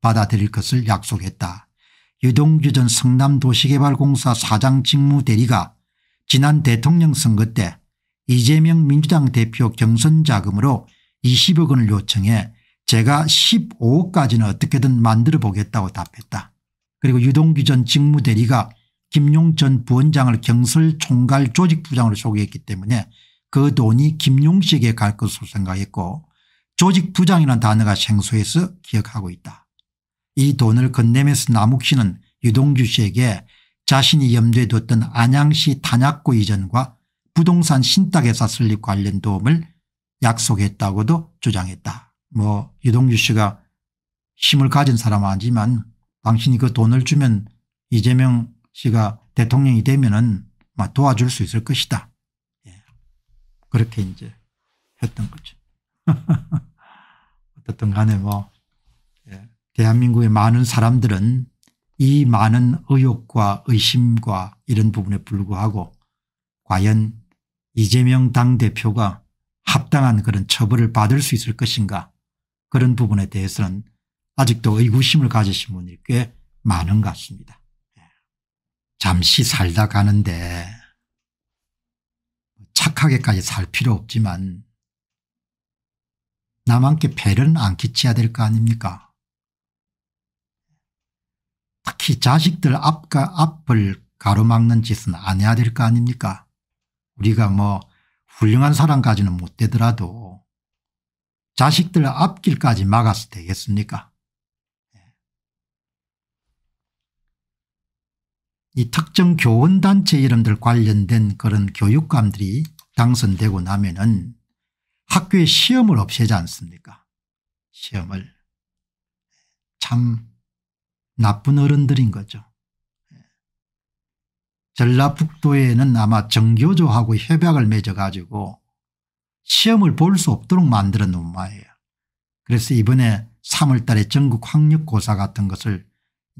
받아들일 것을 약속했다. 유동규 전 성남도시개발공사 사장 직무 대리가 지난 대통령 선거 때 이재명 민주당 대표 경선 자금으로 20억 원을 요청해 제가 15억까지는 어떻게든 만들어 보겠다고 답했다. 그리고 유동규 전 직무대리가 김용 전 부원장을 경설 총괄 조직부장으로 소개했기 때문에 그 돈이 김용 씨에게 갈 것으로 생각했고 조직부장이라는 단어가 생소해서 기억하고 있다. 이 돈을 건네면서 남욱씨는 유동규 씨에게 자신이 염두에 뒀던 안양시 단약고 이전과 부동산 신탁회사 설립 관련 도움을 약속했다고도 주장했다. 뭐 유동규 씨가 힘을 가진 사람 아니지만 당신이 그 돈을 주면 이재명 씨가 대통령이 되면은 도와줄 수 있을 것이다. 예. 그렇게 이제 했던 거죠. 어쨌든 간에 뭐 대한민국의 많은 사람들은 이 많은 의혹과 의심과 이런 부분에 불구하고 과연 이재명 당대표가 합당한 그런 처벌을 받을 수 있을 것인가 그런 부분에 대해서는 아직도 의구심을 가지신 분이 꽤 많은 것 같습니다. 예. 잠시 살다 가는데 착하게까지 살 필요 없지만 남한테 배를안 끼쳐야 될 거 아닙니까 특히 자식들 앞가, 앞을 가로막는 짓은 안 해야 될 거 아닙니까 우리가 뭐 훌륭한 사람까지는 못 되더라도 자식들 앞길까지 막아서 되겠습니까 예. 이 특정 교원단체 이름들 관련된 그런 교육감들이 당선되고 나면은 학교에 시험을 없애지 않습니까 시험을 참 나쁜 어른들인 거죠. 전라북도에는 아마 정교조하고 협약을 맺어가지고 시험을 볼 수 없도록 만들어 놓은 모양이에요. 그래서 이번에 3월 달에 전국 학력고사 같은 것을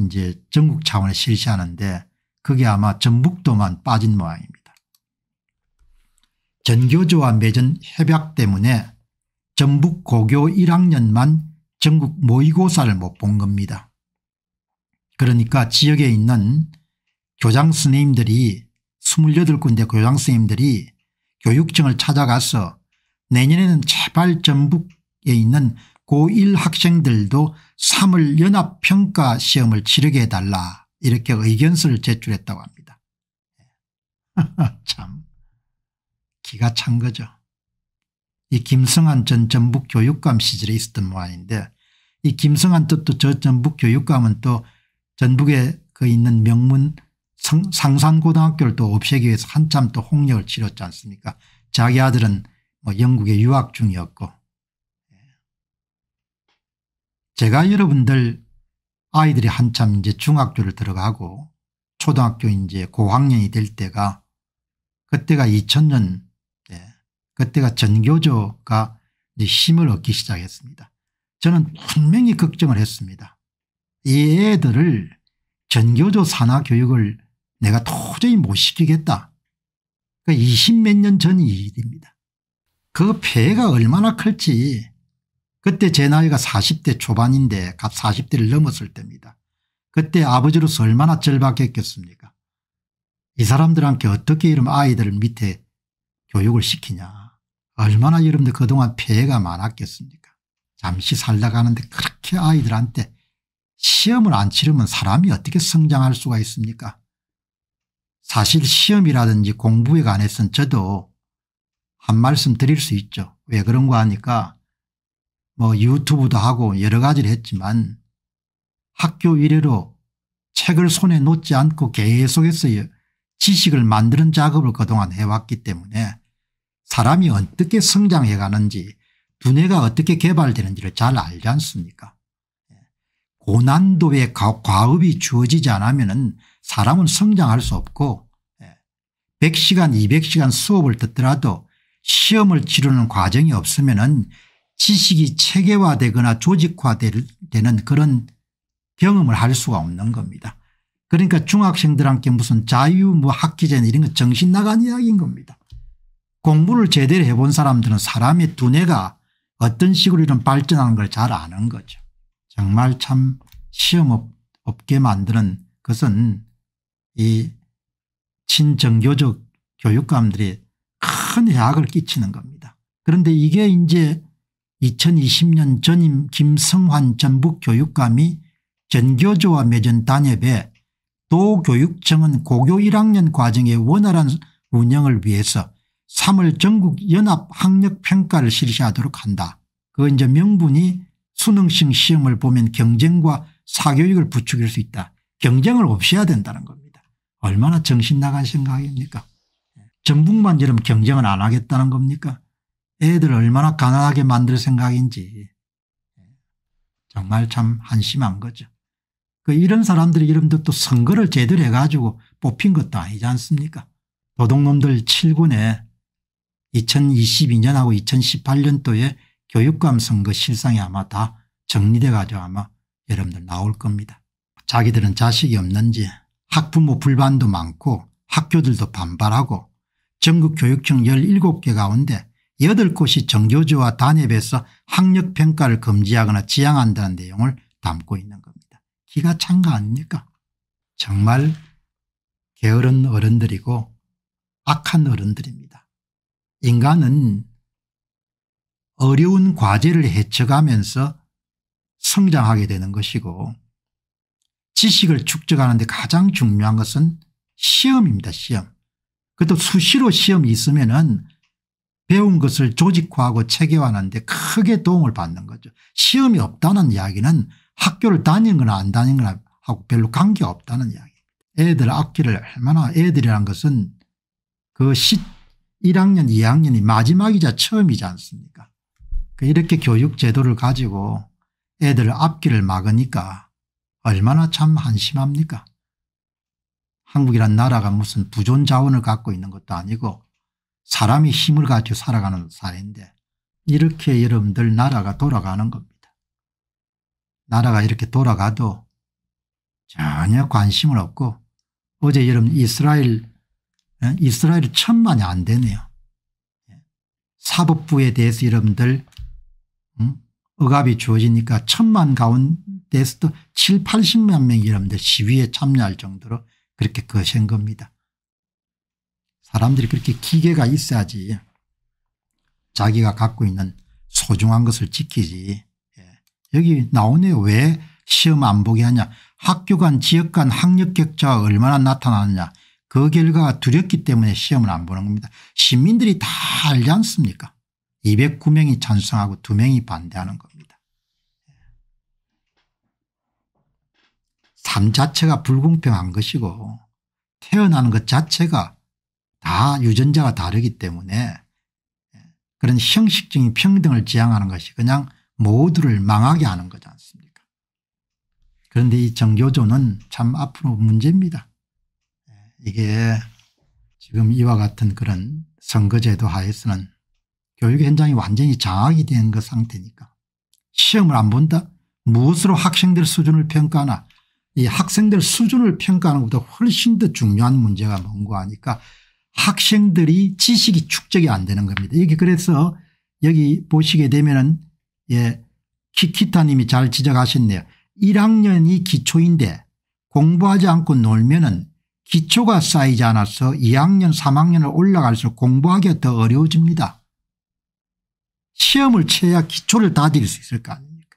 이제 전국 차원에 실시하는데 그게 아마 전북도만 빠진 모양입니다. 전교조와 맺은 협약 때문에 전북 고교 1학년만 전국 모의고사를 못 본 겁니다. 그러니까 지역에 있는 교장 선생님들이 28군데 교장 선생님들이 교육청을 찾아가서 내년에는 제발 전북에 있는 고1 학생들도 3월 연합평가 시험을 치르게 해달라 이렇게 의견서를 제출했다고 합니다. 참 기가 찬 거죠. 이 김성한 전 전북 교육감 시절에 있었던 모양인데 이 김성한 뜻도 저 전북 교육감은 또 전북에 그 있는 명문 상산고등학교를 또 없애기 위해서 한참 또 홍역을 치렀지 않습니까 자기 아들은 뭐 영국에 유학 중이었고 예. 제가 여러분들 아이들이 한참 이제 중학교를 들어가고 초등학교 이제 고학년이 될 때가 그때가 2000년 예, 그때가 전교조가 이제 힘을 얻기 시작했습니다. 저는 분명히 걱정을 했습니다. 이 애들을 전교조 산하 교육을 내가 도저히 못 시키겠다. 그 20 몇 년 전 일입니다. 그 폐해가 얼마나 클지 그때 제 나이가 40대 초반인데 갓 40대를 넘었을 때입니다. 그때 아버지로서 얼마나 절박했겠습니까 이 사람들한테 어떻게 이런 아이들을 밑에 교육을 시키냐 얼마나 여러분들 그동안 폐해가 많았겠습니까 잠시 살다 가는데 그렇게 아이들한테 시험을 안 치르면 사람이 어떻게 성장할 수가 있습니까 사실 시험이라든지 공부에 관해서는 저도 한 말씀 드릴 수 있죠. 왜 그런가 하니까 뭐 유튜브도 하고 여러 가지를 했지만 학교 이래로 책을 손에 놓지 않고 계속해서 지식을 만드는 작업을 그동안 해왔기 때문에 사람이 어떻게 성장해가는지 두뇌가 어떻게 개발되는지를 잘 알지 않습니까 고난도의 과업이 주어지지 않으면 사람은 성장할 수 없고 100시간 예, 200시간 수업을 듣더라도 시험을 치르는 과정이 없으면 지식이 체계화되거나 조직화되는 그런 경험을 할 수가 없는 겁니다. 그러니까 중학생들한테 무슨 자유 뭐 학기제는 이런 거 정신 나간 이야기인 겁니다. 공부를 제대로 해본 사람들은 사람의 두뇌가 어떤 식으로 이런 발전하는 걸 잘 아는 거죠. 정말 참 시험 없게 만드는 것은 이 친정교적 교육감들이 큰 해악을 끼치는 겁니다. 그런데 이게 이제 2020년 전임 김성환 전북 교육감이 전교조와 맺은 단협에 도교육청은 고교 1학년 과정의 원활한 운영을 위해서 3월 전국 연합 학력 평가를 실시하도록 한다. 그건 이제 명분이 수능식 시험을 보면 경쟁과 사교육을 부추길 수 있다. 경쟁을 없애야 된다는 겁니다. 얼마나 정신 나간 생각입니까? 전북만 처럼 경쟁을 안 하겠다는 겁니까? 애들 얼마나 가난하게 만들 생각인지 정말 참 한심한 거죠. 그 이런 사람들이 이름도 또 선거를 제대로 해가지고 뽑힌 것도 아니지 않습니까? 도둑놈들 7군에 2022년하고 2018년도에 교육감 선거 실상이 아마 다 정리돼 가지고 아마 여러분들 나올 겁니다. 자기들은 자식이 없는지 학부모 불만도 많고 학교들도 반발하고 전국교육청 17개 가운데 8곳이 정교조와 단협에서 학력평가를 금지하거나 지양한다는 내용을 담고 있는 겁니다. 기가 찬 거 아닙니까? 정말 게으른 어른들이고 악한 어른들입니다. 인간은 어려운 과제를 헤쳐가면서 성장하게 되는 것이고 지식을 축적하는 데 가장 중요한 것은 시험입니다. 시험. 그것도 수시로 시험이 있으면 은 배운 것을 조직화하고 체계화하는 데 크게 도움을 받는 거죠. 시험이 없다는 이야기는 학교를 다니는 거나 안 다니는 거나 하고 별로 관계없다는 이야기. 애들 악기를 얼마나 애들이란 것은 그 1학년 2학년이 마지막이자 처음이지 않습니까 그 이렇게 교육 제도를 가지고 애들 앞길을 막으니까 얼마나 참 한심합니까 한국이란 나라가 무슨 부존 자원을 갖고 있는 것도 아니고 사람이 힘을 가지고 살아가는 사회인데 이렇게 여러분들 나라가 돌아가는 겁니다. 나라가 이렇게 돌아가도 전혀 관심을 없고 어제 여러분 이스라엘 이스라엘 천만이 안 되네요. 예. 사법부에 대해서 여러분들 억압이 주어지니까 천만 가운데서도 7, 80만 명이 여러분들 시위에 참여할 정도로 그렇게 거센 겁니다. 사람들이 그렇게 기계가 있어야지 자기가 갖고 있는 소중한 것을 지키지. 예. 여기 나오네요. 왜 시험 안 보게 하냐. 학교 간 지역 간 학력 격차가 얼마나 나타나느냐. 그 결과가 두렵기 때문에 시험을 안 보는 겁니다. 시민들이 다 알지 않습니까 209명이 찬성하고 2명이 반대하는 겁니다. 삶 자체가 불공평한 것이고 태어나는 것 자체가 다 유전자가 다르기 때문에 그런 형식적인 평등을 지향하는 것이 그냥 모두를 망하게 하는 거지 않습니까 그런데 이 정교조는 참 앞으로 문제입니다. 이게 지금 이와 같은 그런 선거제도 하에서는 교육 현장이 완전히 장악이 된그 상태니까. 시험을 안 본다? 무엇으로 학생들 수준을 평가하나? 이 학생들 수준을 평가하는 것보다 훨씬 더 중요한 문제가 뭔가 하니까 학생들이 지식이 축적이 안 되는 겁니다. 여기 그래서 여기 보시게 되면은 예, 키키타님이 잘 지적하셨네요. 1학년이 기초인데 공부하지 않고 놀면은 기초가 쌓이지 않아서 2학년 3학년을 올라갈수록 공부하기가 더 어려워집니다. 시험을 쳐야 기초를 다질 수 있을 거 아닙니까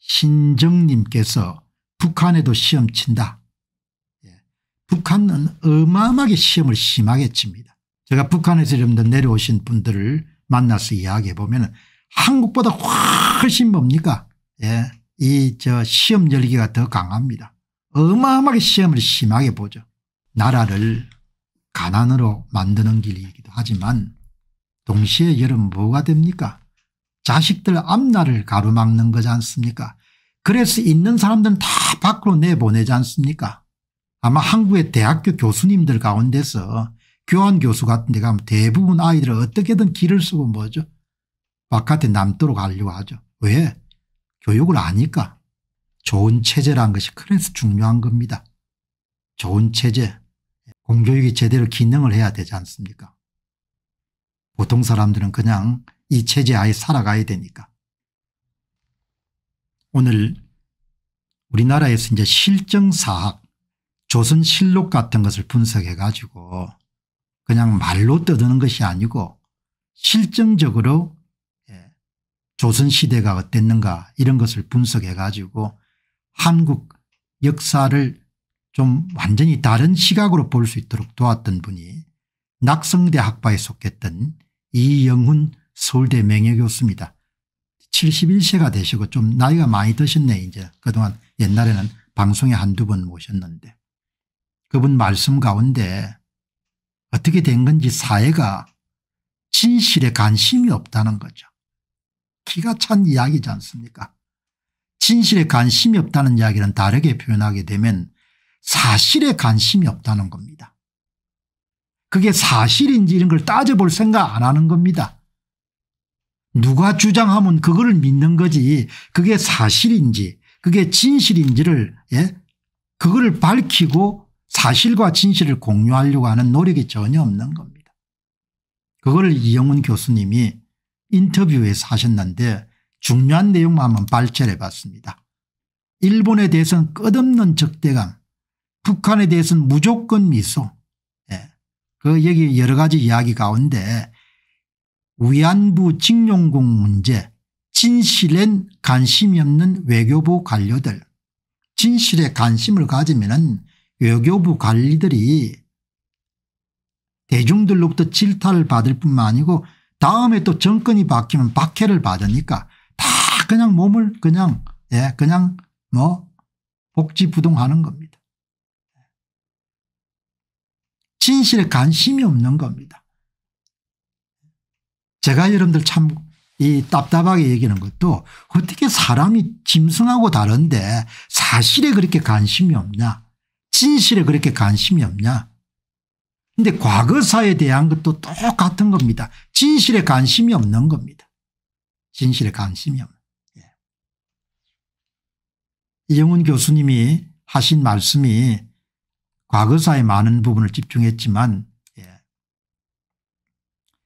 김신정님께서 북한에도 시험 친다. 예. 북한은 어마어마하게 시험을 심하게 칩니다. 제가 북한에서 좀 더 내려오신 분들을 만나서 이야기해 보면 한국보다 훨씬 뭡니까 예. 이저 시험 열기가 더 강합니다. 어마어마하게 시험을 심하게 보죠. 나라를 가난으로 만드는 길이기도 하지만 동시에 여러분 뭐가 됩니까 자식들 앞날을 가로막는 거지 않습니까 그래서 있는 사람들은 다 밖으로 내보내지 않습니까 아마 한국의 대학교 교수님들 가운데서 교환교수 같은 데 가면 대부분 아이들을 어떻게든 길을 쓰고 뭐죠 바깥에 남도록 하려고 하죠 왜 교육을 아니까 좋은 체제란 것이 그래서 중요한 겁니다 좋은 체제 공교육이 제대로 기능을 해야 되지 않습니까 보통 사람들은 그냥 이 체제 아예 살아가야 되니까. 오늘 우리나라에서 이제 실정사학 조선실록 같은 것을 분석해 가지고 그냥 말로 떠드는 것이 아니고 실정적으로 예, 조선시대가 어땠는가 이런 것을 분석해 가지고 한국 역사를 좀 완전히 다른 시각으로 볼 수 있도록 도왔던 분이 낙성대 학파에 속했던 이영훈 서울대 명예교수입니다. 71세가 되시고 좀 나이가 많이 드셨네 이제 그동안 옛날에는 방송에 한두 번 모셨는데 그분 말씀 가운데 어떻게 된 건지 사회가 진실에 관심이 없다는 거죠. 기가 찬 이야기지 않습니까 진실에 관심이 없다는 이야기는 다르게 표현하게 되면 사실에 관심이 없다는 겁니다. 그게 사실인지 이런 걸 따져볼 생각 안 하는 겁니다. 누가 주장하면 그거를 믿는 거지 그게 사실인지 그게 진실인지를 예? 그거를 밝히고 사실과 진실을 공유하려고 하는 노력이 전혀 없는 겁니다. 그거를 이영훈 교수님이 인터뷰에서 하셨는데 중요한 내용만 한번 발췌해 봤습니다. 일본에 대해서는 끝없는 적대감 북한에 대해서는 무조건 미소 그 여기 여러 가지 이야기 가운데 위안부 직용공 문제 진실엔 관심이 없는 외교부 관료들 진실에 관심을 가지면 외교부 관리들이 대중들로부터 질타를 받을 뿐만 아니고 다음에 또 정권이 바뀌면 박해를 받으니까 다 그냥 몸을 그냥 예 그냥 뭐 복지부동하는 겁니다. 진실에 관심이 없는 겁니다. 제가 여러분들 참 이 답답하게 얘기하는 것도 어떻게 사람이 짐승하고 다른데 사실에 그렇게 관심이 없냐 진실에 그렇게 관심이 없냐 근데 과거사에 대한 것도 똑같은 겁니다. 진실에 관심이 없는 겁니다. 진실에 관심이 없는. 예. 이영훈 교수님이 하신 말씀이 과거사의 많은 부분을 집중했지만 예.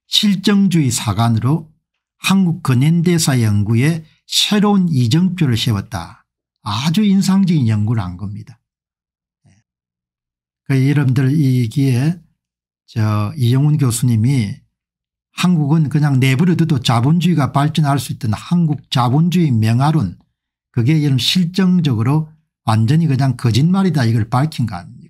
실정주의 사관으로 한국 근현대사 연구에 새로운 이정표를 세웠다. 아주 인상적인 연구를 한 겁니다. 예. 그 여러분들 이기에 저 이영훈 교수님이 한국은 그냥 내버려둬도 자본주의가 발전할 수 있던 한국 자본주의 명화론 그게 실정적으로 완전히 그냥 거짓말이다 이걸 밝힌 거 아닙니까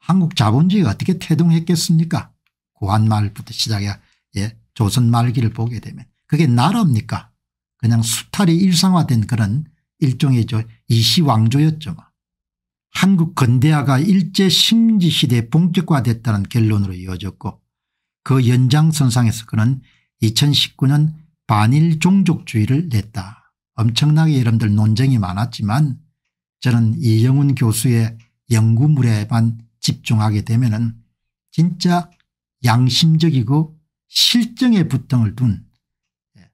한국 자본주의가 어떻게 태동했겠습니까 고한말부터 시작해 예, 조선 말기를 보게 되면 그게 나라입니까 그냥 수탈이 일상화된 그런 일종의 이시왕조였죠. 뭐. 한국 근대화가 일제 식민지시대에 본격화됐다는 결론으로 이어졌고 그 연장선상에서 그는 2019년 반일 종족주의를 냈다. 엄청나게 여러분들 논쟁이 많았지만 저는 이영훈 교수의 연구물에만 집중하게 되면은 진짜 양심적이고 실정에 부통을 둔 예,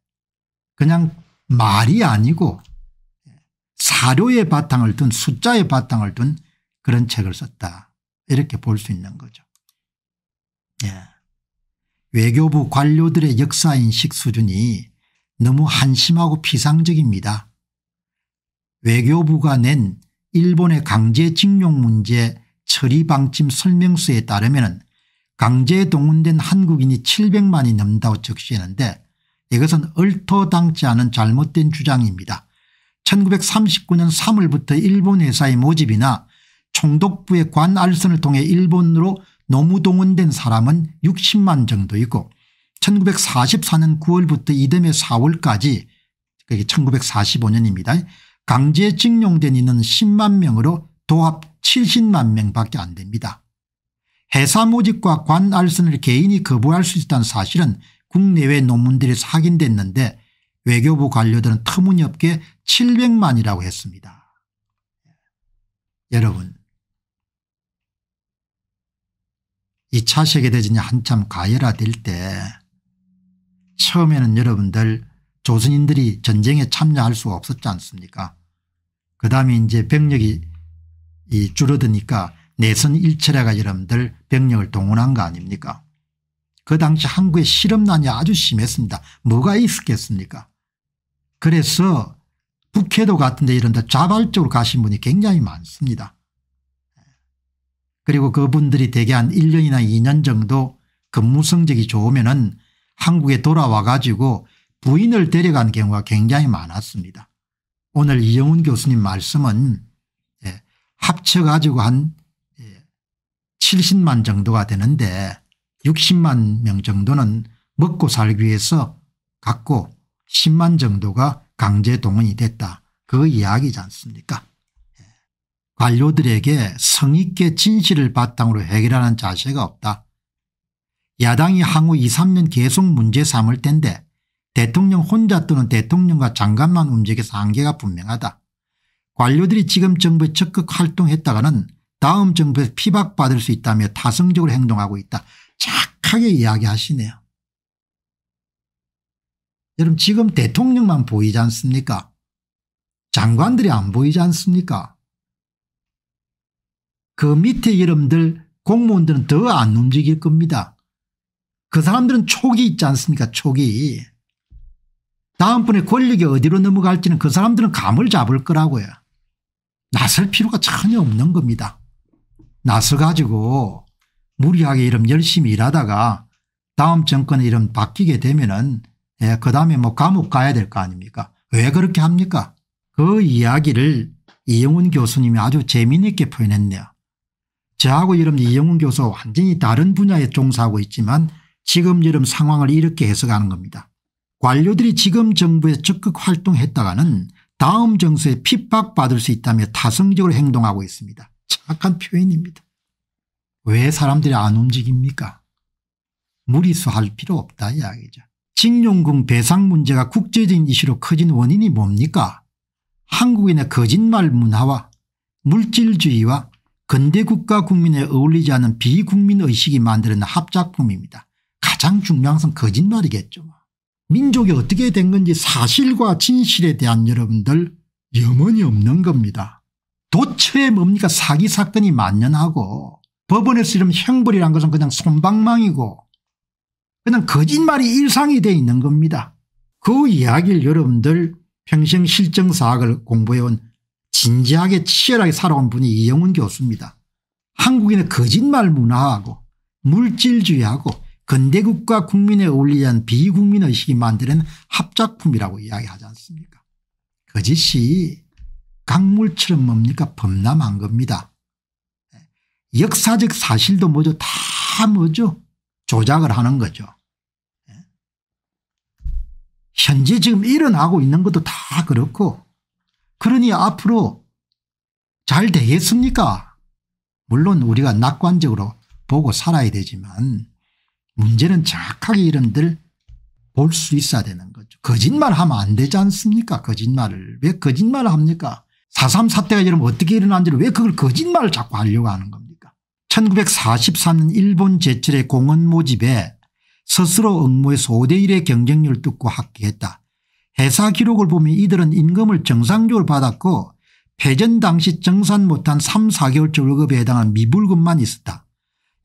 그냥 말이 아니고 예, 사료의 바탕을 둔 숫자의 바탕을 둔 그런 책을 썼다 이렇게 볼 수 있는 거죠. 예. 외교부 관료들의 역사인식 수준이 너무 한심하고 피상적입니다. 외교부가 낸 일본의 강제징용 문제 처리방침 설명서에 따르면 강제 동원된 한국인이 700만이 넘다고 적시했는데 이것은 얼토당지 않은 잘못된 주장입니다. 1939년 3월부터 일본 회사의 모집이나 총독부의 관알선을 통해 일본으로 노무동원된 사람은 60만 정도이고 1944년 9월부터 이듬해 4월까지 그게 1945년입니다. 강제 징용된 이는 10만 명으로 도합 70만 명밖에 안 됩니다. 해사모직과 관알선을 개인이 거부할 수 있다는 사실은 국내외 논문들에서 확인됐는데 외교부 관료들은 터무니없게 700만이라고 했습니다. 여러분 2차 세계대전이 한참 가열화될 때 처음에는 여러분들 조선인들이 전쟁에 참여할 수 없었지 않습니까 그 다음에 이제 병력이 이 줄어드니까 내선 일체라가 여러분들 병력을 동원한 거 아닙니까 그 당시 한국의 실업난이 아주 심했습니다. 뭐가 있었겠습니까 그래서 북해도 같은 데 이런 데 자발적으로 가신 분이 굉장히 많습니다. 그리고 그분들이 대개 한 1년이나 2년 정도 근무 성적이 좋으면 은 한국에 돌아와 가지고 부인을 데려간 경우가 굉장히 많았습니다. 오늘 이영훈 교수님 말씀은 합쳐가지고 한 70만 예, 정도가 되는데 60만 명 정도는 먹고 살기 위해서 갖고 10만 정도가 강제 동원이 됐다. 그 이야기지 않습니까 예. 관료들에게 성의있게 진실을 바탕으로 해결하는 자세가 없다. 야당이 향후 2, 3년 계속 문제 삼을 텐데 대통령 혼자 또는 대통령과 장관만 움직여서 한계가 분명하다. 관료들이 지금 정부에 적극 활동했다가는 다음 정부에 피박받을 수 있다며 타성적으로 행동하고 있다. 착하게 이야기하시네요. 여러분 지금 대통령만 보이지 않습니까 장관들이 안 보이지 않습니까 그 밑에 여러분들 공무원들은 더 안 움직일 겁니다. 그 사람들은 촉이 있지 않습니까 촉이. 다음번에 권력이 어디로 넘어갈지는 그 사람들은 감을 잡을 거라고요. 나설 필요가 전혀 없는 겁니다. 나서 가지고 무리하게 이름 열심히 일하다가 다음 정권 이름 바뀌게 되면은 예, 그 다음에 뭐 감옥 가야 될 거 아닙니까 왜 그렇게 합니까 그 이야기를 이영훈 교수님이 아주 재미있게 표현했네요. 저하고 이름 이영훈 교수 완전히 다른 분야에 종사하고 있지만 지금 이름 상황을 이렇게 해석하는 겁니다. 관료들이 지금 정부에 적극 활동했다가는 다음 정서에 핍박받을 수 있다며 타성적으로 행동하고 있습니다. 착한 표현입니다. 왜 사람들이 안 움직입니까? 무리수할 필요 없다 이야기죠. 징용금 배상 문제가 국제적인 이슈로 커진 원인이 뭡니까? 한국인의 거짓말 문화와 물질주의와 근대국가 국민에 어울리지 않은 비국민 의식이 만드는 합작품입니다. 가장 중요한 것은 거짓말이겠죠. 뭐. 민족이 어떻게 된 건지 사실과 진실에 대한 여러분들 염원이 없는 겁니다. 도처에 뭡니까 사기 사건이 만연하고 법원에서 이러면 형벌이란 것은 그냥 손방망이고 그냥 거짓말이 일상이 돼 있는 겁니다. 그 이야기를 여러분들 평생 실정사학을 공부해온 진지하게 치열하게 살아온 분이 이영훈 교수입니다. 한국인의 거짓말 문화하고 물질주의하고 근대국가 국민에 어울리지 비국민의식이 만드는 합작품이라고 이야기하지 않습니까 거짓이 그 강물처럼 뭡니까 범람한 겁니다. 예. 역사적 사실도 뭐죠 다 뭐죠 조작을 하는 거죠. 예. 현재 지금 일어나고 있는 것도 다 그렇고 그러니 앞으로 잘 되겠습니까 물론 우리가 낙관적으로 보고 살아야 되지만 문제는 정확하게 이런들볼 수 있어야 되는 거죠. 거짓말하면 안 되지 않습니까 거짓말을. 왜 거짓말을 합니까 4.3 사태가 여러분 어떻게 일어난지를 왜 그걸 거짓말을 자꾸 하려고 하는 겁니까 1943년 일본 제철의 공원 모집에 스스로 응모해서 5대1의 경쟁률 뚫고 합격했다. 회사 기록을 보면 이들은 임금을 정상적으로 받았고 패전 당시 정산 못한 3 4개월째 월급에 해당한 미불금만 있었다.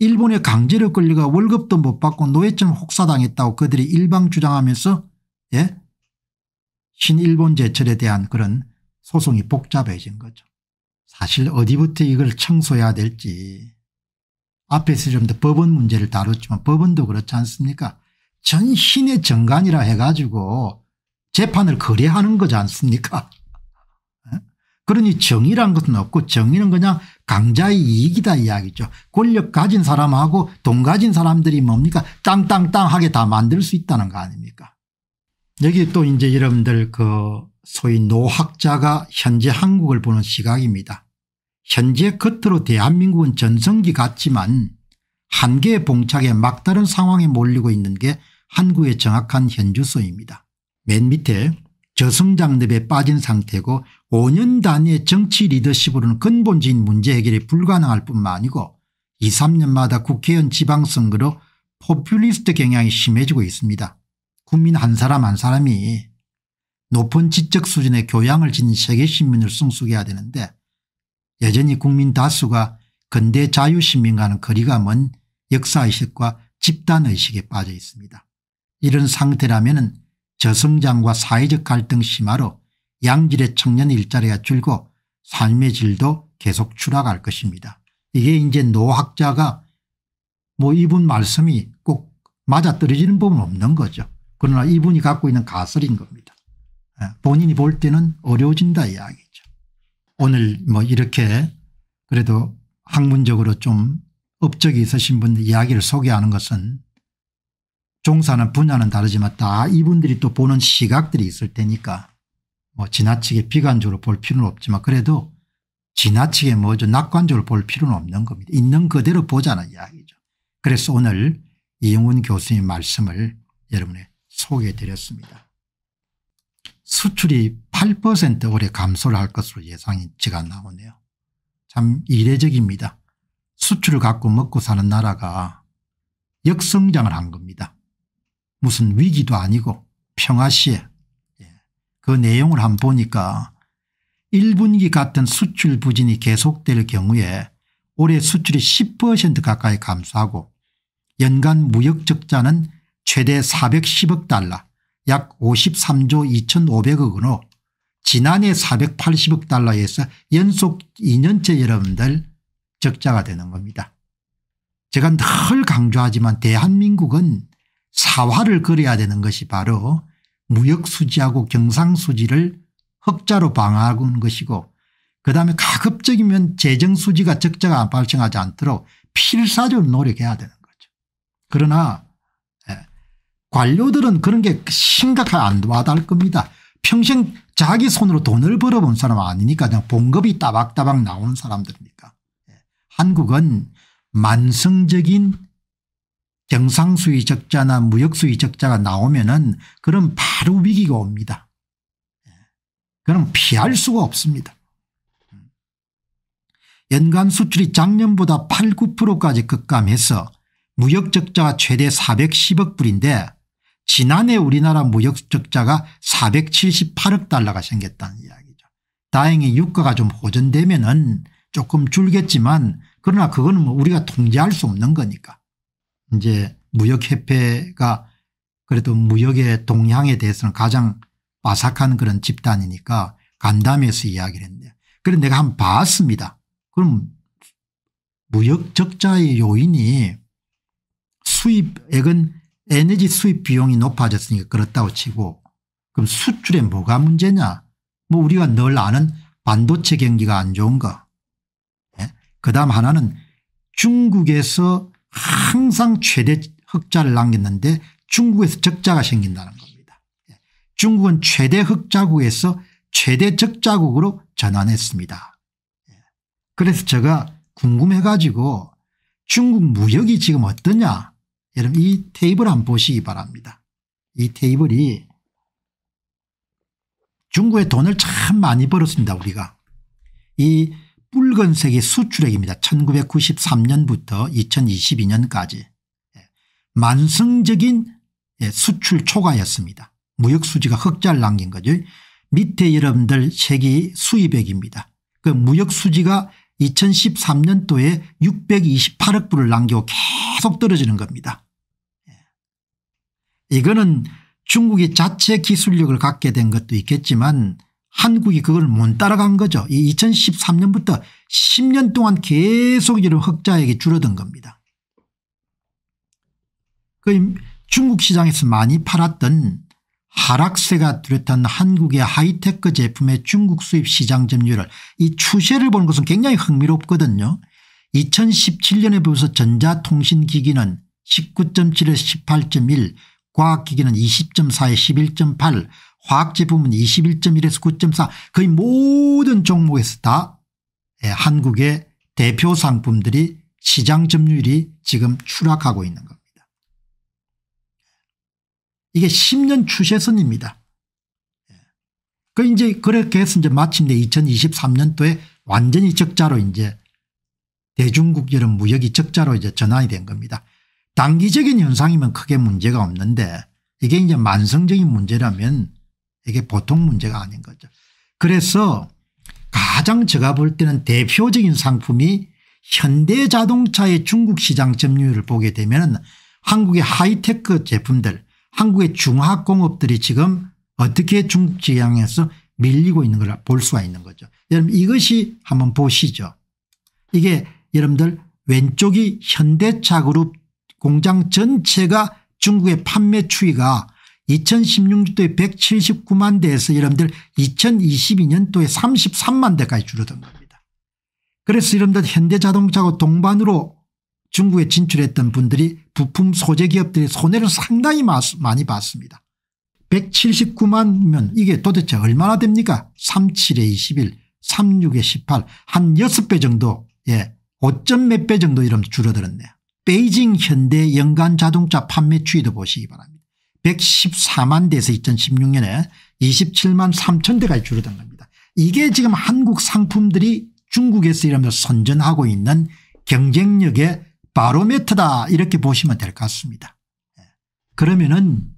일본의 강제로 끌려가 월급도 못 받고 노예처럼 혹사당했다고 그들이 일방 주장하면서 예? 신일본 제철에 대한 그런 소송이 복잡해진 거죠. 사실 어디부터 이걸 청소해야 될지 앞에서 좀 더 법원 문제를 다뤘지만 법원도 그렇지 않습니까 전신의 정관이라 해가지고 재판을 거래하는 거지 않습니까 그러니 정의란 것은 없고 정의는 그냥 강자의 이익이다 이야기죠. 권력 가진 사람하고 돈 가진 사람들이 뭡니까 땅땅땅하게 다 만들 수 있다는 거 아닙니까 여기 또 이제 여러분들 그 소위 노학자가 현재 한국을 보는 시각입니다. 현재 겉으로 대한민국은 전성기 같지만 한계에 봉착해 막다른 상황에 몰리고 있는 게 한국의 정확한 현주소입니다. 맨 밑에 저성장립에 빠진 상태고 5년 단위의 정치 리더십으로는 근본적인 문제 해결이 불가능할 뿐만 아니고 2 3년마다 국회의원 지방선거로 포퓰리스트 경향이 심해지고 있습니다. 국민 한 사람 한 사람이 높은 지적 수준의 교양을 지닌 세계 시민을 승수해야 되는데 여전히 국민 다수가 근대 자유시민과는 거리가 먼 역사의식과 집단의식에 빠져 있습니다. 이런 상태라면 저성장과 사회적 갈등 심화로 양질의 청년 일자리가 줄고 삶의 질도 계속 추락할 것입니다. 이게 이제 노학자가 뭐 이분 말씀이 꼭 맞아떨어지는 법은 없는 거죠. 그러나 이분이 갖고 있는 가설인 겁니다. 예, 본인이 볼 때는 어려워진다 이야기죠. 오늘 뭐 이렇게 그래도 학문적으로 좀 업적이 있으신 분들 이야기를 소개하는 것은 종사는 분야는 다르지만 다 이분들이 또 보는 시각들이 있을 테니까 뭐 지나치게 비관적으로 볼 필요는 없지만 그래도 지나치게 뭐죠 낙관적으로 볼 필요는 없는 겁니다. 있는 그대로 보자는 이야기죠. 그래서 오늘 이영훈 교수님 말씀을 여러분의 소개해 드렸습니다. 수출이 8% 올해 감소를 할 것으로 예상치가 이 나오네요. 참 이례적입니다. 수출을 갖고 먹고 사는 나라가 역성장을 한 겁니다. 무슨 위기도 아니고 평화시에 예. 그 내용을 한번 보니까 1분기 같은 수출 부진이 계속될 경우에 올해 수출이 10% 가까이 감소하고 연간 무역적자는 최대 410억 달러 약 53조 2500억 원으로 지난해 480억 달러에서 연속 2년째 여러분들 적자가 되는 겁니다. 제가 늘 강조하지만 대한민국은 사활을 그려야 되는 것이 바로 무역수지하고 경상수지를 흑자로 방어하는 것이고 그다음에 가급적이면 재정수지가 적자가 발생하지 않도록 필사적으로 노력해야 되는 거죠. 그러나 예, 관료들은 그런 게 심각하게 안 와닿을 겁니다. 평생 자기 손으로 돈을 벌어본 사람 아니니까 그냥 봉급이 따박따박 나오는 사람들이니까. 예, 한국은 만성적인 경상수위 적자나 무역수위 적자가 나오면은 그럼 바로 위기가 옵니다. 예. 그럼 피할 수가 없습니다. 음. 연간 수출이 작년보다 8, 9%까지 급감해서 무역적자가 최대 410억 불인데 지난해 우리나라 무역적자가 478억 달러가 생겼다는 이야기죠. 다행히 유가가 좀 호전되면 은 조금 줄겠지만 그러나 그거는 뭐 우리가 통제할 수 없는 거니까. 이제 무역협회가 그래도 무역의 동향에 대해서는 가장 바삭한 그런 집단이니까 간담회에서 이야기를 했는데 그래 내가 한 번 봤습니다. 그럼 무역 적자의 요인이 수입액은 에너지 수입 비용이 높아졌으니까 그렇다고 치고 그럼 수출에 뭐가 문제냐 뭐 우리가 늘 아는 반도체 경기가 안 좋은 거. 네? 그다음 하나는 중국에서 항상 최대 흑자를 남겼는데 중국에서 적자가 생긴다는 겁니다. 예. 중국은 최대 흑자국에서 최대 적자국으로 전환했습니다. 예. 그래서 제가 궁금해 가지고 중국 무역이 지금 어떠냐 여러분 이 테이블 한번 보시기 바랍니다. 이 테이블이 중국에 돈을 참 많이 벌었습니다 우리가. 이 붉은색이 수출액입니다. 1993년부터 2022년까지 예. 만성적인 예, 수출 초과였습니다. 무역수지가 흑자를 남긴 거죠. 밑에 여러분들 색이 수입액입니다. 그 무역수지가 2013년도에 628억 불을 남기고 계속 떨어지는 겁니다. 예. 이거는 중국이 자체 기술력을 갖게 된 것도 있겠지만 한국이 그걸 못 따라간 거죠. 이 2013년부터 10년 동안 계속 이런 흑자액이 줄어든 겁니다. 그 중국 시장에서 많이 팔았던 하락세가 뚜렷한 한국의 하이테크 제품의 중국 수입 시장 점유율을 이 추세를 보는 것은 굉장히 흥미롭거든요. 2017년에 비해서 전자통신기기는 19.7에서 18.1 과학기기는 20.4에 11.8 화학제품은 21.1에서 9.4 거의 모든 종목에서 다 예, 한국의 대표 상품들이 시장 점유율이 지금 추락하고 있는 겁니다. 이게 10년 추세선입니다. 예. 그 이제 그렇게 해서 이제 마침 내 2023년도에 완전히 적자로 이제 대중국 여름 무역이 적자로 이제 전환이 된 겁니다. 단기적인 현상이면 크게 문제가 없는데 이게 이제 만성적인 문제라면 이게 보통 문제가 아닌 거죠. 그래서 가장 제가 볼 때는 대표적인 상품이 현대자동차의 중국 시장 점유율을 보게 되면 한국의 하이테크 제품들 한국의 중화공업들이 지금 어떻게 중국 지향에서 밀리고 있는 걸 볼 수가 있는 거죠. 여러분 이것이 한번 보시죠. 이게 여러분들 왼쪽이 현대차 그룹 공장 전체가 중국의 판매 추이가 2016년도에 179만 대에서 여러분들 2022년도에 33만 대까지 줄어든 겁니다. 그래서 여러분들 현대자동차고 동반으로 중국에 진출했던 분들이 부품 소재 기업들이 손해를 상당히 많이 봤습니다. 179만이면 이게 도대체 얼마나 됩니까 37에 21 36에 18한 6배 정도 예 5점 몇 배 정도 이런 줄어들었네요. 베이징 현대 연간 자동차 판매 추이도 보시기 바랍니다. 114만 대에서 2016년에 27만 3천 대까지 줄어든 겁니다. 이게 지금 한국 상품들이 중국에서 이러면서 선전하고 있는 경쟁력의 바로메터다 이렇게 보시면 될 것 같습니다. 예. 그러면은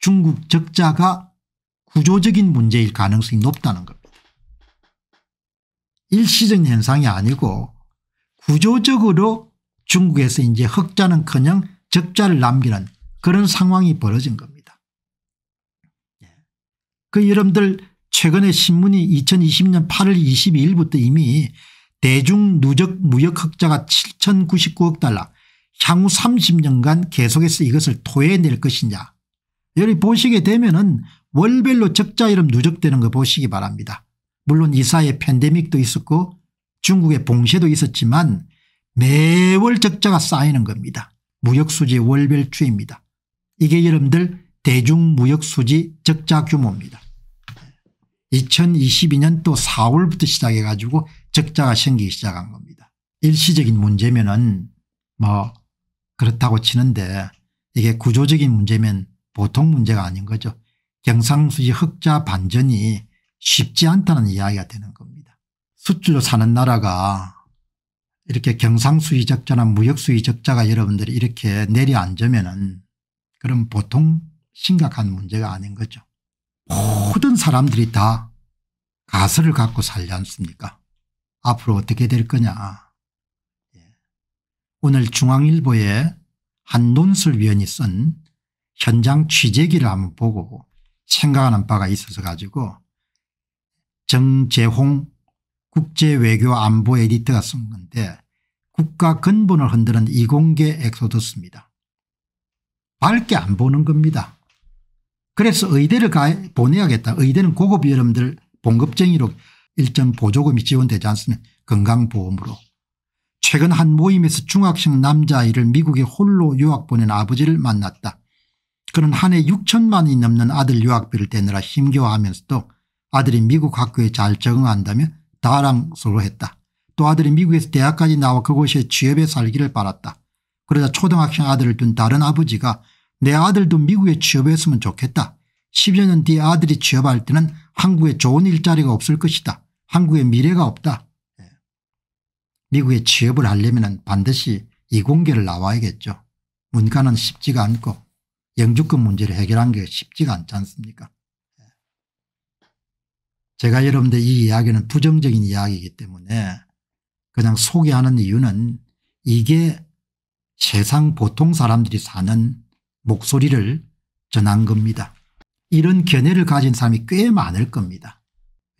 중국 적자가 구조적인 문제일 가능성이 높다는 겁니다. 일시적인 현상이 아니고 구조적으로 중국에서 이제 흑자는커녕 적자를 남기는 그런 상황이 벌어진 겁니다. 예. 그 여러분들 최근에 신문이 2020년 8월 22일부터 이미 대중 누적 무역 흑자가 7,099억 달러 향후 30년간 계속해서 이것을 토해낼 것이냐. 여기 보시게 되면 은 월별로 적자 이름 누적되는 거 보시기 바랍니다. 물론 이 사이에 팬데믹도 있었고 중국의 봉쇄도 있었지만 매월 적자가 쌓이는 겁니다. 무역수지 월별 추입니다. 이게 여러분들 대중무역수지 적자 규모입니다. 2022년 또 4월부터 시작해 가지고 적자가 생기기 시작한 겁니다. 일시적인 문제면은 뭐 그렇다고 치는데 이게 구조적인 문제면 보통 문제가 아닌 거죠. 경상수지 흑자 반전이 쉽지 않다는 이야기가 되는 겁니다. 수출로 사는 나라가 이렇게 경상수지 적자나 무역수지 적자가 여러분들이 이렇게 내려앉으면 은 그럼 보통 심각한 문제가 아닌 거죠. 모든 사람들이 다 가설을 갖고 살지 않습니까 앞으로 어떻게 될 거냐. 예. 오늘 중앙일보에 한 논술위원이 쓴 현장 취재기를 한번 보고 생각하는 바가 있어서 가지고 정재홍 국제외교안보 에디터가 쓴 건데 국가 근본을 흔드는 이공계 엑소더스입니다. 밝게 안 보는 겁니다. 그래서 의대를 가해 보내야겠다. 의대는 고급 여러분들 봉급쟁이로 일정 보조금이 지원되지 않습니다. 건강보험으로. 최근 한 모임에서 중학생 남자아이를 미국에 홀로 유학 보낸 아버지를 만났다. 그는 한 해 6천만이 넘는 아들 유학비를 대느라 힘겨워하면서도 아들이 미국 학교에 잘 적응한다며 다랑스로했다또 아들이 미국에서 대학까지 나와 그곳에 취업에 살기를 바랐다. 그러자 초등학생 아들을 둔 다른 아버지가 내 아들도 미국에 취업했으면 좋겠다. 10여 년 뒤에 아들이 취업할 때는 한국에 좋은 일자리가 없을 것이다. 한국에 미래가 없다. 예. 미국에 취업을 하려면 반드시 이공계를 나와야겠죠. 문과는 쉽지가 않고 영주권 문제를 해결한 게 쉽지가 않지 않습니까 예. 제가 여러분들 이 이야기는 부정적인 이야기이기 때문에 그냥 소개하는 이유는 이게 세상 보통 사람들이 사는 목소리를 전한 겁니다. 이런 견해를 가진 사람이 꽤 많을 겁니다.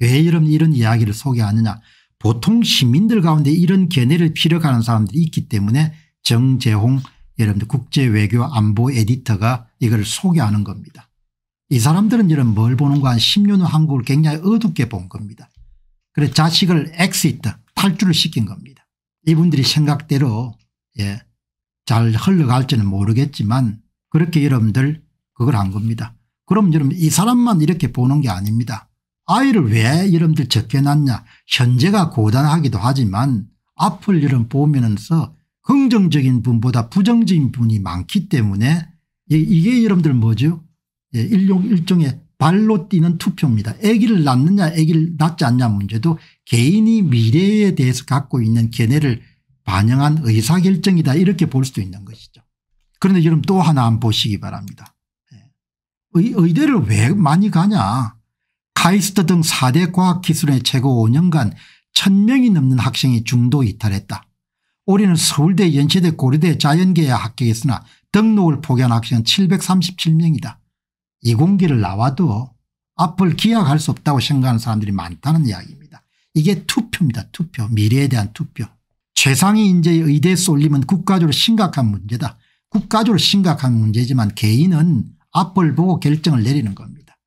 왜여러 이런 이야기를 소개하느냐 보통 시민들 가운데 이런 견해를 피력하는 사람들이 있기 때문에 정재홍 여러분들 국제외교 안보 에디터가 이걸 소개하는 겁니다. 이 사람들은 이런 뭘보는거 한 10년 후 한국을 굉장히 어둡게 본 겁니다. 그래 자식을 엑시트 탈출을 시킨 겁니다. 이분들이 생각대로 예, 잘 흘러갈지는 모르겠지만 그렇게 여러분들 그걸 한 겁니다. 그럼 여러분 이 사람만 이렇게 보는 게 아닙니다. 아이를 왜 여러분들 적게 낳냐 현재가 고단하기도 하지만 앞을 여러 보면서 긍정적인 분보다 부정적인 분이 많기 때문에 이게 여러분들 뭐죠 예, 일종의 발로 뛰는 투표입니다. 아기를 낳느냐 아기를 낳지 않냐 문제도 개인이 미래에 대해서 갖고 있는 견해를 반영한 의사결정이다 이렇게 볼 수도 있는 것이죠. 그런데 여러분 또 하나 안 보시기 바랍니다. 예. 의, 의대를 왜 많이 가냐 카이스트 등 4대 과학기술의 최고 5년간 1000명이 넘는 학생이 중도 이탈했다. 올해는 서울대 연세대 고려대 자연계야 합격했으나 등록을 포기한 학생은 737명이다. 이공기를 나와도 앞을 기약할 수 없다고 생각하는 사람들이 많다는 이야기입니다. 이게 투표입니다. 투표 미래에 대한 투표. 최상위 인재의 의대 쏠림은 국가적으로 심각한 문제다. 국가적으로 심각한 문제지만 개인은 앞을 보고 결정을 내리는 겁니다.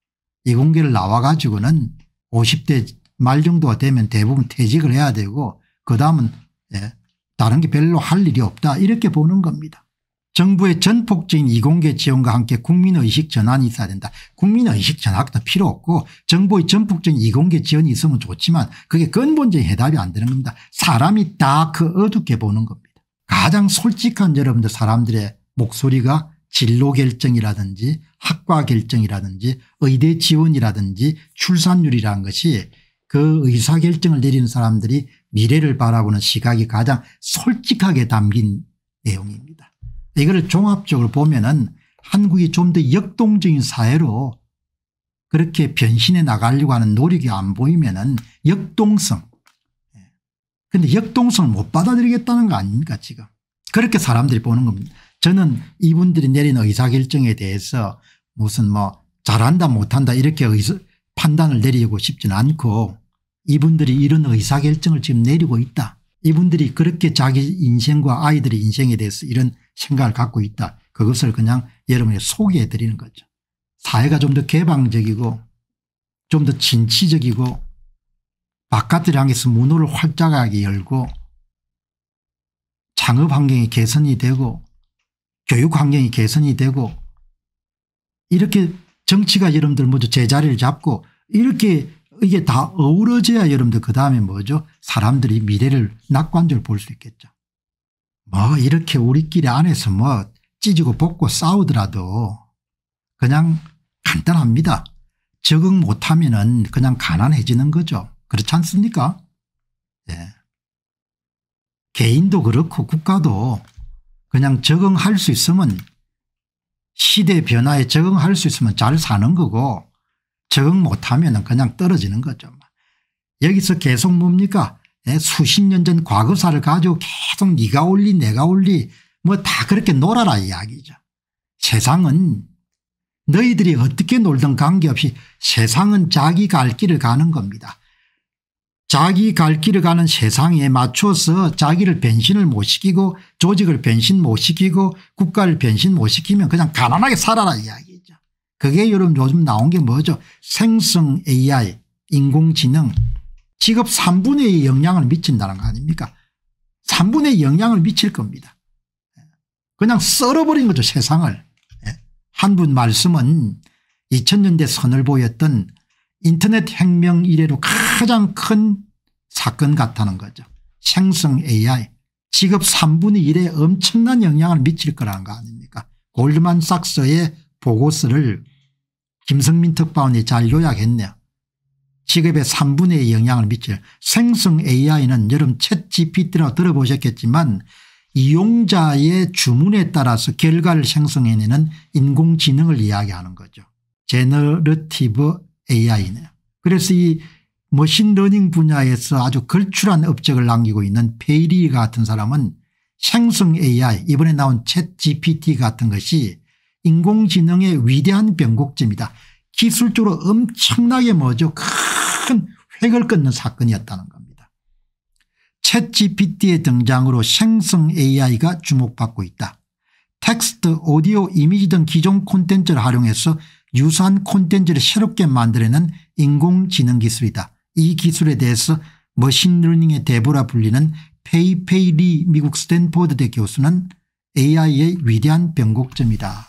이공계를 나와 가지고는 50대 말 정도가 되면 대부분 퇴직을 해야 되고 그다음은 예, 다른 게 별로 할 일이 없다 이렇게 보는 겁니다. 정부의 전폭적인 이공계 지원과 함께 국민의식 전환이 있어야 된다. 국민의식 전환도 필요 없고 정부의 전폭적인 이공계 지원이 있으면 좋지만 그게 근본적인 해답이 안 되는 겁니다. 사람이 다 그 어둡게 보는 겁니다. 가장 솔직한 여러분들 사람들의 목소리가 진로 결정이라든지 학과 결정이라든지 의대 지원이라든지 출산율이라는 것이 그 의사결정을 내리는 사람들이 미래를 바라보는 시각이 가장 솔직하게 담긴 내용입니다. 이거 종합적으로 보면 은 한국이 좀 더 역동적인 사회로 그렇게 변신해 나가려고 하는 노력이 안 보이면 은 역동성 예, 근데 역동성을 못 받아들이겠다는 거 아닙니까 지금 그렇게 사람들이 보는 겁니다. 저는 이분들이 내린 의사결정에 대해서 무슨 뭐 잘한다 못한다 이렇게 의사, 판단을 내리고 싶지는 않고 이분들이 이런 의사결정을 지금 내리고 있다. 이분들이 그렇게 자기 인생과 아이들의 인생에 대해서 이런 생각을 갖고 있다. 그것을 그냥 여러분이 소개해 드리는 거죠. 사회가 좀 더 개방적이고 좀 더 진취적이고 바깥을 향해서 문호를 활짝하게 열고 창업 환경이 개선이 되고 교육 환경이 개선이 되고 이렇게 정치가 여러분들 먼저 제자리를 잡고 이렇게 이게 다 어우러져야 여러분들 그 다음에 뭐죠 사람들이 미래를 낙관적으로 볼 수 있겠죠. 뭐 이렇게 우리끼리 안에서 뭐 찢고 볶고 싸우더라도 그냥 간단합니다. 적응 못하면 그냥 가난해지는 거죠. 그렇지 않습니까 예. 개인도 그렇고 국가도 그냥 적응할 수 있으면 시대 변화에 적응할 수 있으면 잘 사는 거고 적응 못하면 그냥 떨어지는 거죠. 여기서 계속 뭡니까 예, 수십 년 전 과거사를 가지고 계속 네가 올리 내가 올리 뭐 다 그렇게 놀아라 이야기죠. 세상은 너희들이 어떻게 놀든 관계없이 세상은 자기 갈 길을 가는 겁니다. 자기 갈 길을 가는 세상에 맞춰서 자기를 변신을 못 시키고 조직을 변신 못 시키고 국가를 변신 못 시키면 그냥 가난하게 살아라 이야기죠. 그게 여러분 요즘 나온 게 뭐죠 생성 AI 인공지능 직업 3분의 2 영향을 미친다는 거 아닙니까 3분의 2 영향을 미칠 겁니다. 그냥 썰어버린 거죠 세상을. 예. 한분 말씀은 2000년대 선을 보였던 인터넷 혁명 이래로 가장 큰 사건 같다는 거죠. 생성 AI 직업 3분의 1에 엄청난 영향을 미칠 거라는 거 아닙니까 골드만삭스의 보고서를 김성민 특파원이 잘 요약했네요. 직업의 3분의 1 영향을 미칠 생성 AI는 여름 챗 GPT라고 들어보셨겠지만 이용자의 주문에 따라서 결과를 생성해내는 인공지능을 이야기하는 거죠. 제너러티브 AI네요. 그래서 이 머신러닝 분야에서 아주 걸출한 업적을 남기고 있는 페이리 같은 사람은 생성 AI 이번에 나온 챗 GPT 같은 것이 인공지능의 위대한 변곡점이다. 기술적으로 엄청나게 뭐죠 큰 획을 끊는 사건이었다는 겁니다. 챗 GPT의 등장으로 생성 AI가 주목받고 있다. 텍스트, 오디오, 이미지 등 기존 콘텐츠를 활용해서 유사한 콘텐츠를 새롭게 만들어낸 인공지능 기술이다. 이 기술에 대해서 머신러닝의 대보라 불리는 페이페이 리 미국 스탠포드대 교수는 AI의 위대한 변곡점이다.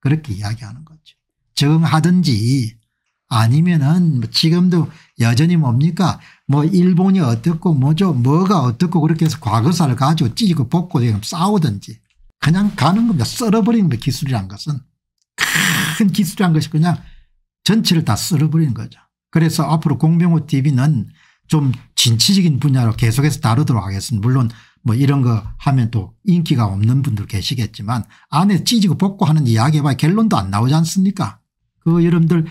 그렇게 이야기하는 거죠. 적응하든지 아니면은 뭐 지금도 여전히 뭡니까 뭐 일본이 어떻고 뭐죠 뭐가 어떻고 그렇게 해서 과거사를 가지고 찢고 볶고 싸우든지 그냥 가는 겁니다. 썰어버리는 기술이란 것은. 큰 기술이란 것이 그냥 전체를 다 쓸어버리는 거죠. 그래서 앞으로 공병호 TV는 좀 진취적인 분야로 계속해서 다루도록 하겠습니다. 물론 뭐 이런 거 하면 또 인기가 없는 분들 계시겠지만 안에 찢고 복고하는 이야기해봐 결론도 안 나오지 않습니까 그 여러분들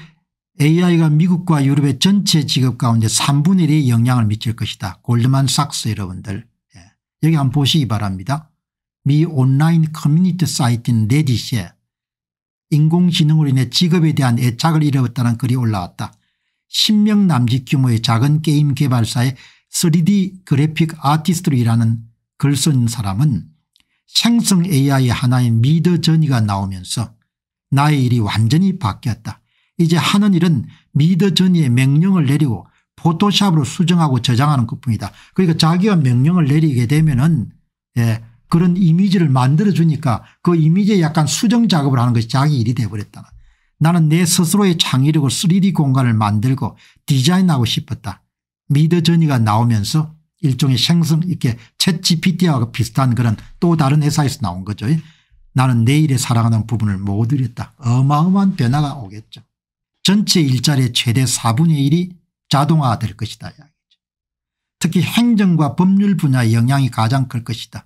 AI가 미국과 유럽의 전체 직업 가운데 3분의 1이 영향을 미칠 것이다. 골드만삭스 여러분들 예. 여기 한번 보시기 바랍니다. 미 온라인 커뮤니티 사이트인 레딧에 인공지능으로 인해 직업에 대한 애착을 잃었다는 어 글이 올라왔다. 10명 남짓 규모의 작은 게임 개발사의 3D 그래픽 아티스트로 일하는 글쓴 사람은 생성 AI의 하나인 미더 전이가 나오면서 나의 일이 완전히 바뀌었다. 이제 하는 일은 미더 전이의 명령을 내리고 포토샵으로 수정하고 저장하는 것뿐이다. 그러니까 자기가 명령을 내리게 되면 은 예, 그런 이미지를 만들어주니까 그 이미지에 약간 수정 작업을 하는 것이 자기 일이 되어버렸다. 나는 내 스스로의 창의력을 3D 공간을 만들고 디자인하고 싶었다. 미더전이가 나오면서 일종의 생성 이렇게 챗 GPT와 비슷한 그런 또 다른 회사에서 나온 거죠. 나는 내일에 사랑하는 부분을 못 이뤘다. 어마어마한 변화가 오겠죠. 전체 일자리의 최대 4분의 1이 자동화될 것이다. 특히 행정과 법률 분야의 영향이 가장 클 것이다.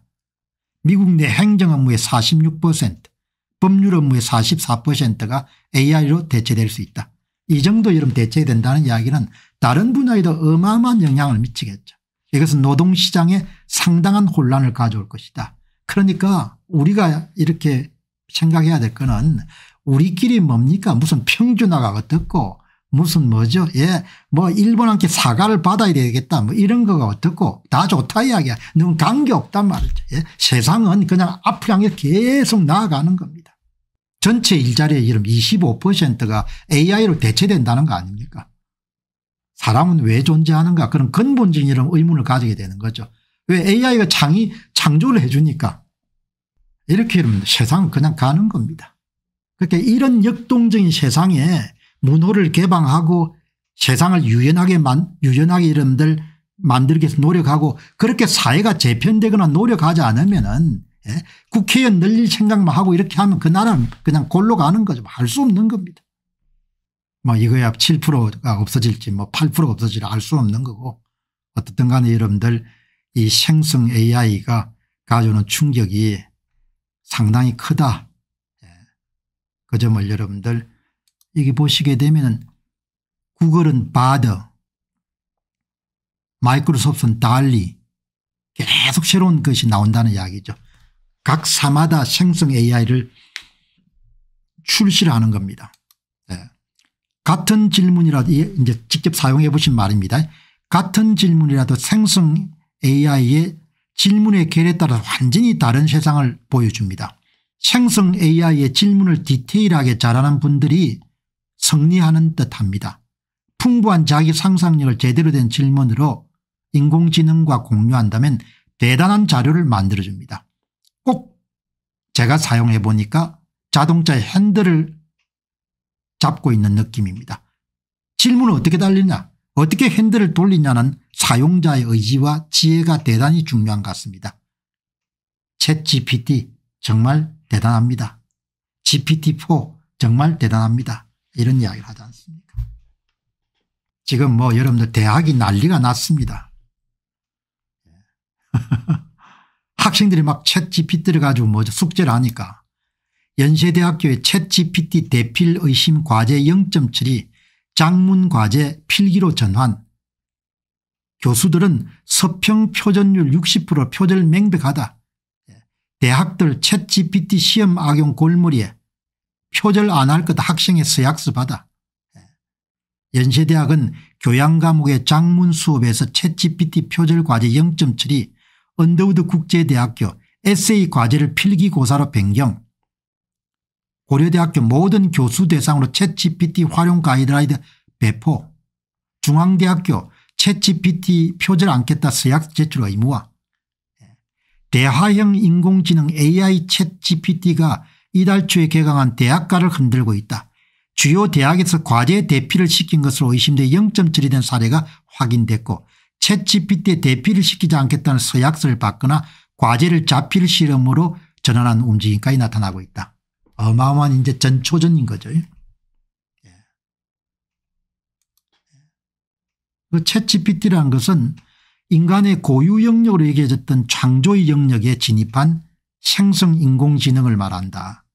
미국 내 행정 업무의 46% 법률 업무의 44%가 AI로 대체될 수 있다. 이 정도 여러분 대체된다는 이야기는 다른 분야에도 어마어마한 영향을 미치겠죠. 이것은 노동시장에 상당한 혼란을 가져올 것이다. 그러니까 우리가 이렇게 생각해야 될 거는 우리끼리 뭡니까 무슨 평준화가 어떻고 무슨 뭐죠? 예, 뭐 일본한테 사과를 받아야 되겠다. 뭐 이런 거가 어떻고 다 좋다 이야기야. 너 관계 없단 말이죠. 예? 세상은 그냥 앞으로 향해 계속 나아가는 겁니다. 전체 일자리의 이름 25%가 AI로 대체된다는 거 아닙니까? 사람은 왜 존재하는가 그런 근본적인 이런 의문을 가지게 되는 거죠. 왜 AI가 창이 창조를 해주니까 이렇게 이러면 세상은 그냥 가는 겁니다. 그러니 이런 역동적인 세상에 문호를 개방하고 세상을 유연하게 만 유연하게 이름들 만들기 위해서 노력하고 그렇게 사회가 재편되거나 노력하지 않으면 은 예? 국회의원 늘릴 생각만 하고 이렇게 하면 그 나라는 그냥 골로 가는 거죠. 알 수 없는 겁니다. 뭐 이거야 7%가 없어질지 뭐 8%가 없어질지 알 수 없는 거고 어떻든 간에 여러분들 이 생성 AI가 가져오는 충격이 상당히 크다. 예. 그 점을 여러분들 여기 보시게 되면은 구글은 바더, 마이크로소프트는 달리 계속 새로운 것이 나온다는 이야기죠. 각 사마다 생성 AI를 출시를 하는 겁니다. 네. 같은 질문이라도 예, 이제 직접 사용해 보신 말입니다. 같은 질문이라도 생성 AI의 질문의 결에 따라 완전히 다른 세상을 보여줍니다. 생성 AI의 질문을 디테일하게 잘하는 분들이 승리하는 듯합니다. 풍부한 자기 상상력을 제대로 된 질문으로 인공지능과 공유한다면 대단한 자료를 만들어줍니다. 꼭 제가 사용해 보니까 자동차의 핸들을 잡고 있는 느낌입니다. 질문은 어떻게 달리냐 어떻게 핸들을 돌리냐는 사용자의 의지와 지혜가 대단히 중요한 것 같습니다. 챗 GPT 정말 대단합니다. GPT-4 정말 대단합니다. 이런 이야기를 하지 않습니까 지금 뭐 여러분들 대학이 난리가 났습니다. 예. 학생들이 막챗 GPT를 가지고 뭐 숙제를 하니까 연세대학교의 챗 GPT 대필 의심 과제 0.7이 장문 과제 필기로 전환 교수들은 서평 표준율 60% 표절 맹백하다. 예. 대학들 챗 GPT 시험 악용 골머리에 표절 안 할 것 학생의 서약서 받아. 예. 연세대학은 교양과목의 장문 수업에서 채 g p t 표절 과제 0.7이 언더우드 국제대학교 에세이 과제를 필기고사로 변경 고려대학교 모든 교수 대상으로 채 g p t 활용 가이드라이드 배포 중앙대학교 채 g p t 표절 않겠다 서약 제출 의무화 예. 대화형 인공지능 AI 채 g p t 가 이달 초에 개강한 대학가를 흔들고 있다. 주요 대학에서 과제 대피를 시킨 것으로 의심돼 0점짜리 된 사례가 확인됐고 채찌피트 대피를 시키지 않겠다는 서약서를 받거나 과제를 자필 실험으로 전환한 움직임까지 나타나고 있다. 어마어마한 이제 전초전인 거죠. 예. 예. 그 채찌피티라는 것은 인간의 고유 영역으로 얘기해졌던 창조의 영역에 진입한 생성 인공지능을 말한다.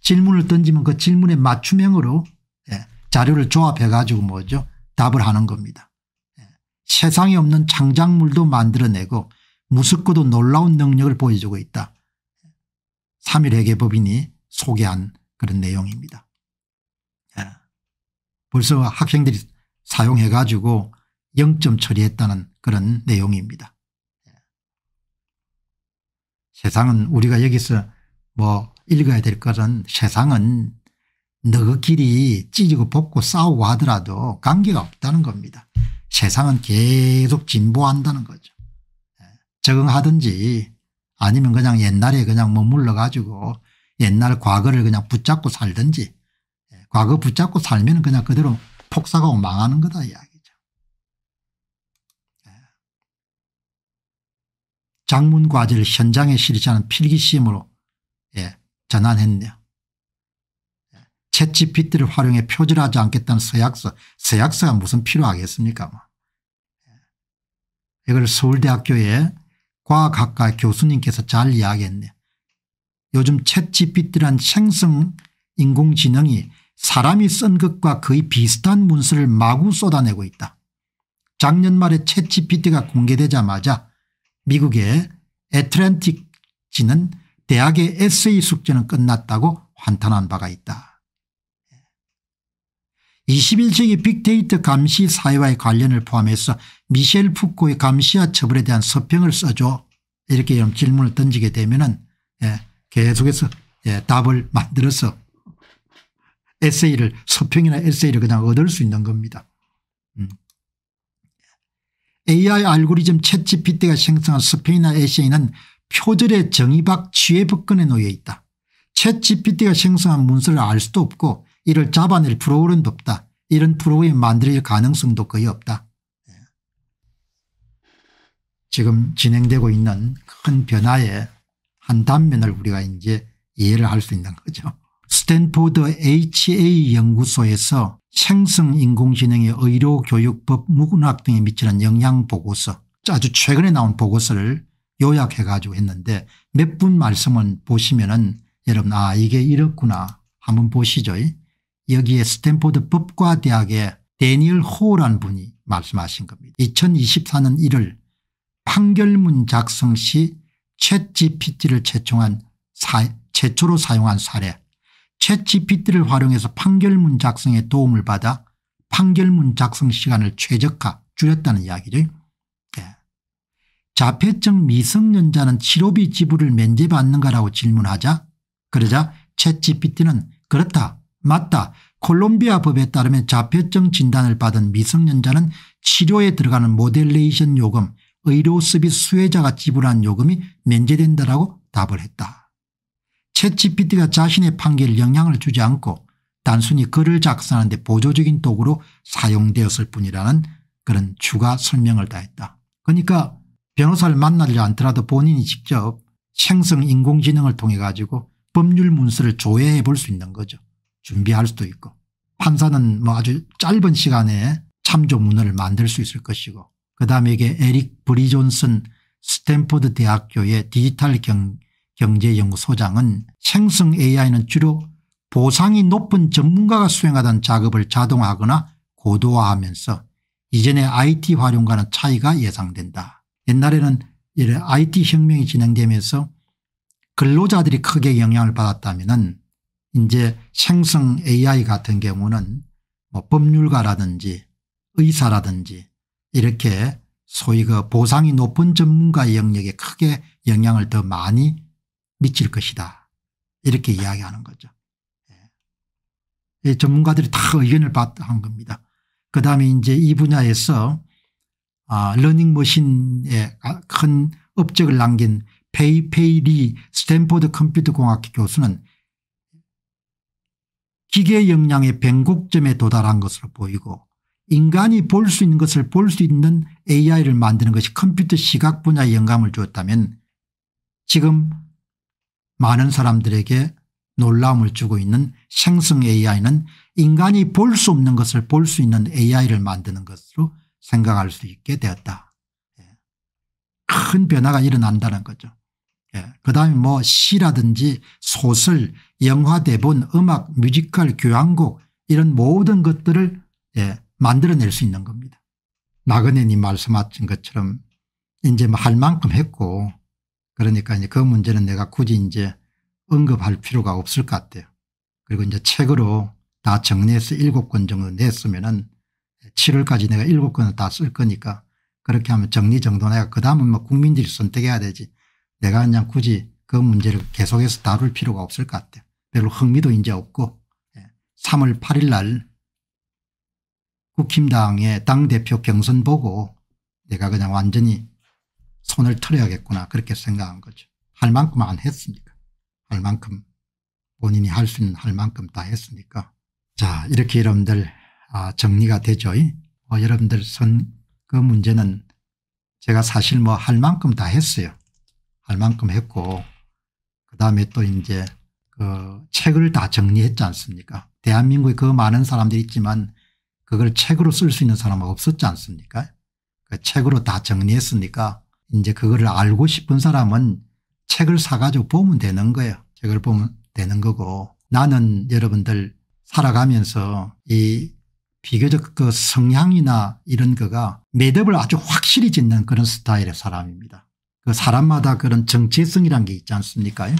질문을 던지면 그 질문에 맞춤형으로 예, 자료를 조합해 가지고 뭐죠 답을 하는 겁니다. 예, 세상에 없는 창작물도 만들어내고 무섭고도 놀라운 능력을 보여주고 있다. 3일회계법인이 소개한 그런 내용입니다. 예, 벌써 학생들이 사용해 가지고 0점 처리했다는 그런 내용입니다. 세상은 우리가 여기서 뭐 읽어야 될 것은 세상은 너희끼리 찢고 볶고 싸우고 하더라도 관계가 없다는 겁니다. 세상은 계속 진보한다는 거죠. 예. 적응하든지 아니면 그냥 옛날에 그냥 머물러 가지고 옛날 과거를 그냥 붙잡고 살든지 예, 과거 붙잡고 살면 그냥 그대로 폭삭하고 망하는 거다 이야기. 장문 과제를 현장에 실시하는 필기시험으로 예, 전환했네요. 채취 PT를 활용해 표절하지 않겠다는 서약서 서약서가 무슨 필요하겠습니까 뭐. 이걸 서울대학교의 과학학과 교수님께서 잘 이야기했네요. 요즘 챗GPT란 생성 인공지능이 사람이 쓴 것과 거의 비슷한 문서를 마구 쏟아내고 있다. 작년 말에 챗GPT가 공개되자마자 미국의 애틀랜틱지는 대학의 에세이 숙제는 끝났다고 환탄한 바가 있다. 21세기 빅데이터 감시 사회와의 관련을 포함해서 미셸 푸코의 감시와 처벌에 대한 서평을 써줘 이렇게 이런 질문을 던지게 되면 예, 계속해서 예, 답을 만들어서 에세이를 서평이나 에세이를 그냥 얻을 수 있는 겁니다. 음. AI 알고리즘 채 g 피 t 가 생성한 스페인어 에세이는 표절의 정의박 취해법권에 놓여 있다. 챗GPT가 생성한 문서를 알 수도 없고 이를 잡아낼 프로그램도 없다. 이런 프로그램 만들 가능성도 거의 없다. 예. 지금 진행되고 있는 큰 변화의 한 단면을 우리가 이제 이해를 할 수 있는 거죠. 스탠포드 HA 연구소에서 생성인공지능의 의료, 교육법, 무 문학 등에 미치는 영향 보고서 아주 최근에 나온 보고서를 요약해 가지고 했는데 몇 분 말씀은 보시면 은 여러분 아 이게 이렇구나 한번 보시죠. 여기에 스탠포드 법과대학의 데니얼 호라는 분이 말씀하신 겁니다. 2024년 1월 판결문 작성 시 챗GPT를 최초한 최초로 사용한 사례 챗 g 피트를 활용해서 판결문 작성에 도움을 받아 판결문 작성 시간을 최적화 줄였다는 이야기죠. 네. 자폐증 미성년자는 치료비 지불을 면제받는가라고 질문하자 그러자 챗 g 피트는 그렇다 맞다 콜롬비아 법에 따르면 자폐증 진단을 받은 미성년자는 치료에 들어가는 모델레이션 요금 의료서비스 수혜자가 지불한 요금이 면제된다라고 답을 했다. 채 g 피 t 가 자신의 판결에 영향을 주지 않고 단순히 글을 작성하는 데 보조적인 도구로 사용되었을 뿐이라는 그런 추가 설명을 다했다. 그러니까 변호사를 만나지 않더라도 본인이 직접 생성 인공지능을 통해 가지고 법률 문서를 조회해 볼 수 있는 거죠. 준비할 수도 있고 판사는 뭐 아주 짧은 시간에 참조 문을 만들 수 있을 것이고 그다음에 이게 에릭 브리존슨 스탠퍼드 대학교의 디지털 경 경제연구소장은 생성 AI는 주로 보상이 높은 전문가가 수행하던 작업을 자동화하거나 고도화하면서 이전의 IT 활용과는 차이가 예상된다. 옛날에는 IT 혁명이 진행되면서 근로자들이 크게 영향을 받았다면 이제 생성 AI 같은 경우는 뭐 법률가라든지 의사라든지 이렇게 소위 그 보상이 높은 전문가 영역에 크게 영향을 더 많이 미칠 것이다. 이렇게 이야기하는 거죠. 예. 예 전문가들이 다 의견을 받한 겁니다. 그 다음에 이제 이 분야에서 아, 러닝머신에 큰 업적을 남긴 페이페이 리 스탠포드 컴퓨터 공학회 교수는 기계 역량의 변곡점에 도달한 것으로 보이고 인간이 볼 수 있는 것을 볼 수 있는 AI를 만드는 것이 컴퓨터 시각 분야에 영감을 주었다면 지금 많은 사람들에게 놀라움을 주고 있는 생성 AI는 인간이 볼 수 없는 것을 볼 수 있는 AI를 만드는 것으로 생각할 수 있게 되었다. 예. 큰 변화가 일어난다는 거죠. 예. 그 다음에 뭐 시라든지 소설, 영화 대본, 음악, 뮤지컬, 교향곡 이런 모든 것들을 예. 만들어낼 수 있는 겁니다. 나그네님 말씀하신 것처럼 이제 뭐할 만큼 했고 그러니까 이제 그 문제는 내가 굳이 이제 언급할 필요가 없을 것 같아요. 그리고 이제 책으로 다 정리해서 일곱 권 정도 냈으면은 7월까지 내가 일곱 권을 다 쓸 거니까 그렇게 하면 정리정돈해가 그 다음은 뭐 국민들이 선택해야 되지 내가 그냥 굳이 그 문제를 계속해서 다룰 필요가 없을 것 같아요. 별로 흥미도 이제 없고 3월 예. 8일 날 국힘당의 당대표 경선 보고 내가 그냥 완전히 손을 털어야겠구나 그렇게 생각한 거죠. 할 만큼 안했습니까할 만큼 본인이 할 수 있는 할 만큼 다했습니까자 이렇게 여러분들 아, 정리가 되죠. 어, 여러분들 선 그 문제는 제가 사실 뭐 할 만큼 다 했어요. 할 만큼 했고 그다음에 또 이제 그 책을 다 정리했지 않습니까 대한민국에 그 많은 사람들이 있지만 그걸 책으로 쓸 수 있는 사람은 없었지 않습니까 그 책으로 다 정리했으니까 이제 그거를 알고 싶은 사람은 책을 사가지고 보면 되는 거예요. 책을 보면 되는 거고 나는 여러분들 살아가면서 이 비교적 그 성향이나 이런 거가 매듭을 아주 확실히 짓는 그런 스타일의 사람입니다. 그 사람마다 그런 정체성이란 게 있지 않습니까?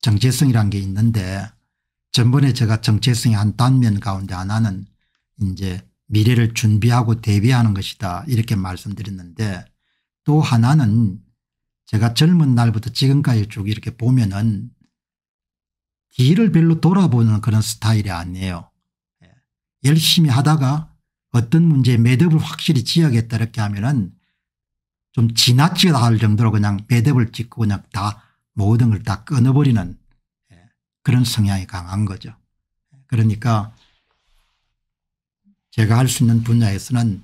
정체성이란 게 있는데 전번에 제가 정체성의 한 단면 가운데 하나는 이제 미래를 준비하고 대비하는 것이다 이렇게 말씀드렸는데 또 하나는 제가 젊은 날부터 지금까지 쭉 이렇게 보면은 뒤를 별로 돌아보는 그런 스타일이 아니에요. 예. 열심히 하다가 어떤 문제에 매듭을 확실히 지어야겠다 이렇게 하면은 좀 지나치다 게할 정도로 그냥 매듭을 짓고 그냥 다 모든 걸 다 끊어버리는 예, 그런 성향이 강한 거죠. 예. 그러니까 제가 할 수 있는 분야에서는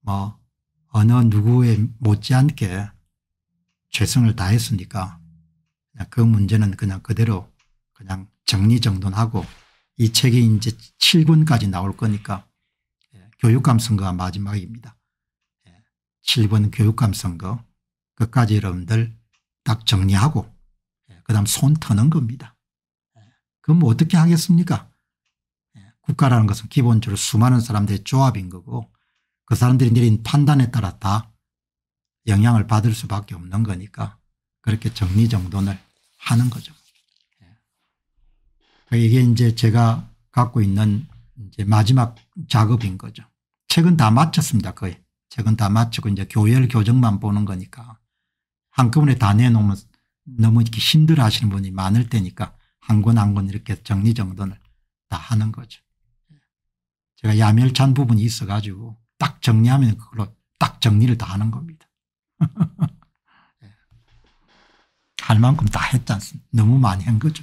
뭐 어느 누구에 못지않게 최선을 다했으니까 그 문제는 그냥 그대로 그냥 정리정돈하고 이 책이 이제 7권까지 나올 거니까 예, 교육감 선거가 마지막입니다. 7권 예, 교육감 선거 끝까지 여러분들 딱 정리하고 예, 그 다음 손 터는 겁니다. 그럼 뭐 어떻게 하겠습니까? 국가라는 것은 기본적으로 수많은 사람들의 조합인 거고 그 사람들이 내린 판단에 따라 다 영향을 받을 수밖에 없는 거니까 그렇게 정리정돈을 하는 거죠. 예. 이게 이제 제가 갖고 있는 이제 마지막 작업인 거죠. 책은 다 마쳤습니다. 거의. 책은 다 마치고 이제 교열 교정만 보는 거니까 한꺼번에 다 내놓으면 너무 이렇게 힘들어 하시는 분이 많을 테니까 한 권 한 권 이렇게 정리정돈을 다 하는 거죠. 제가 야멸찬 부분이 있어가지고 딱 정리하면 그걸로 딱 정리를 다 하는 겁니다. 예. 할 만큼 다 했지 않습니까? 너무 많이 한 거죠.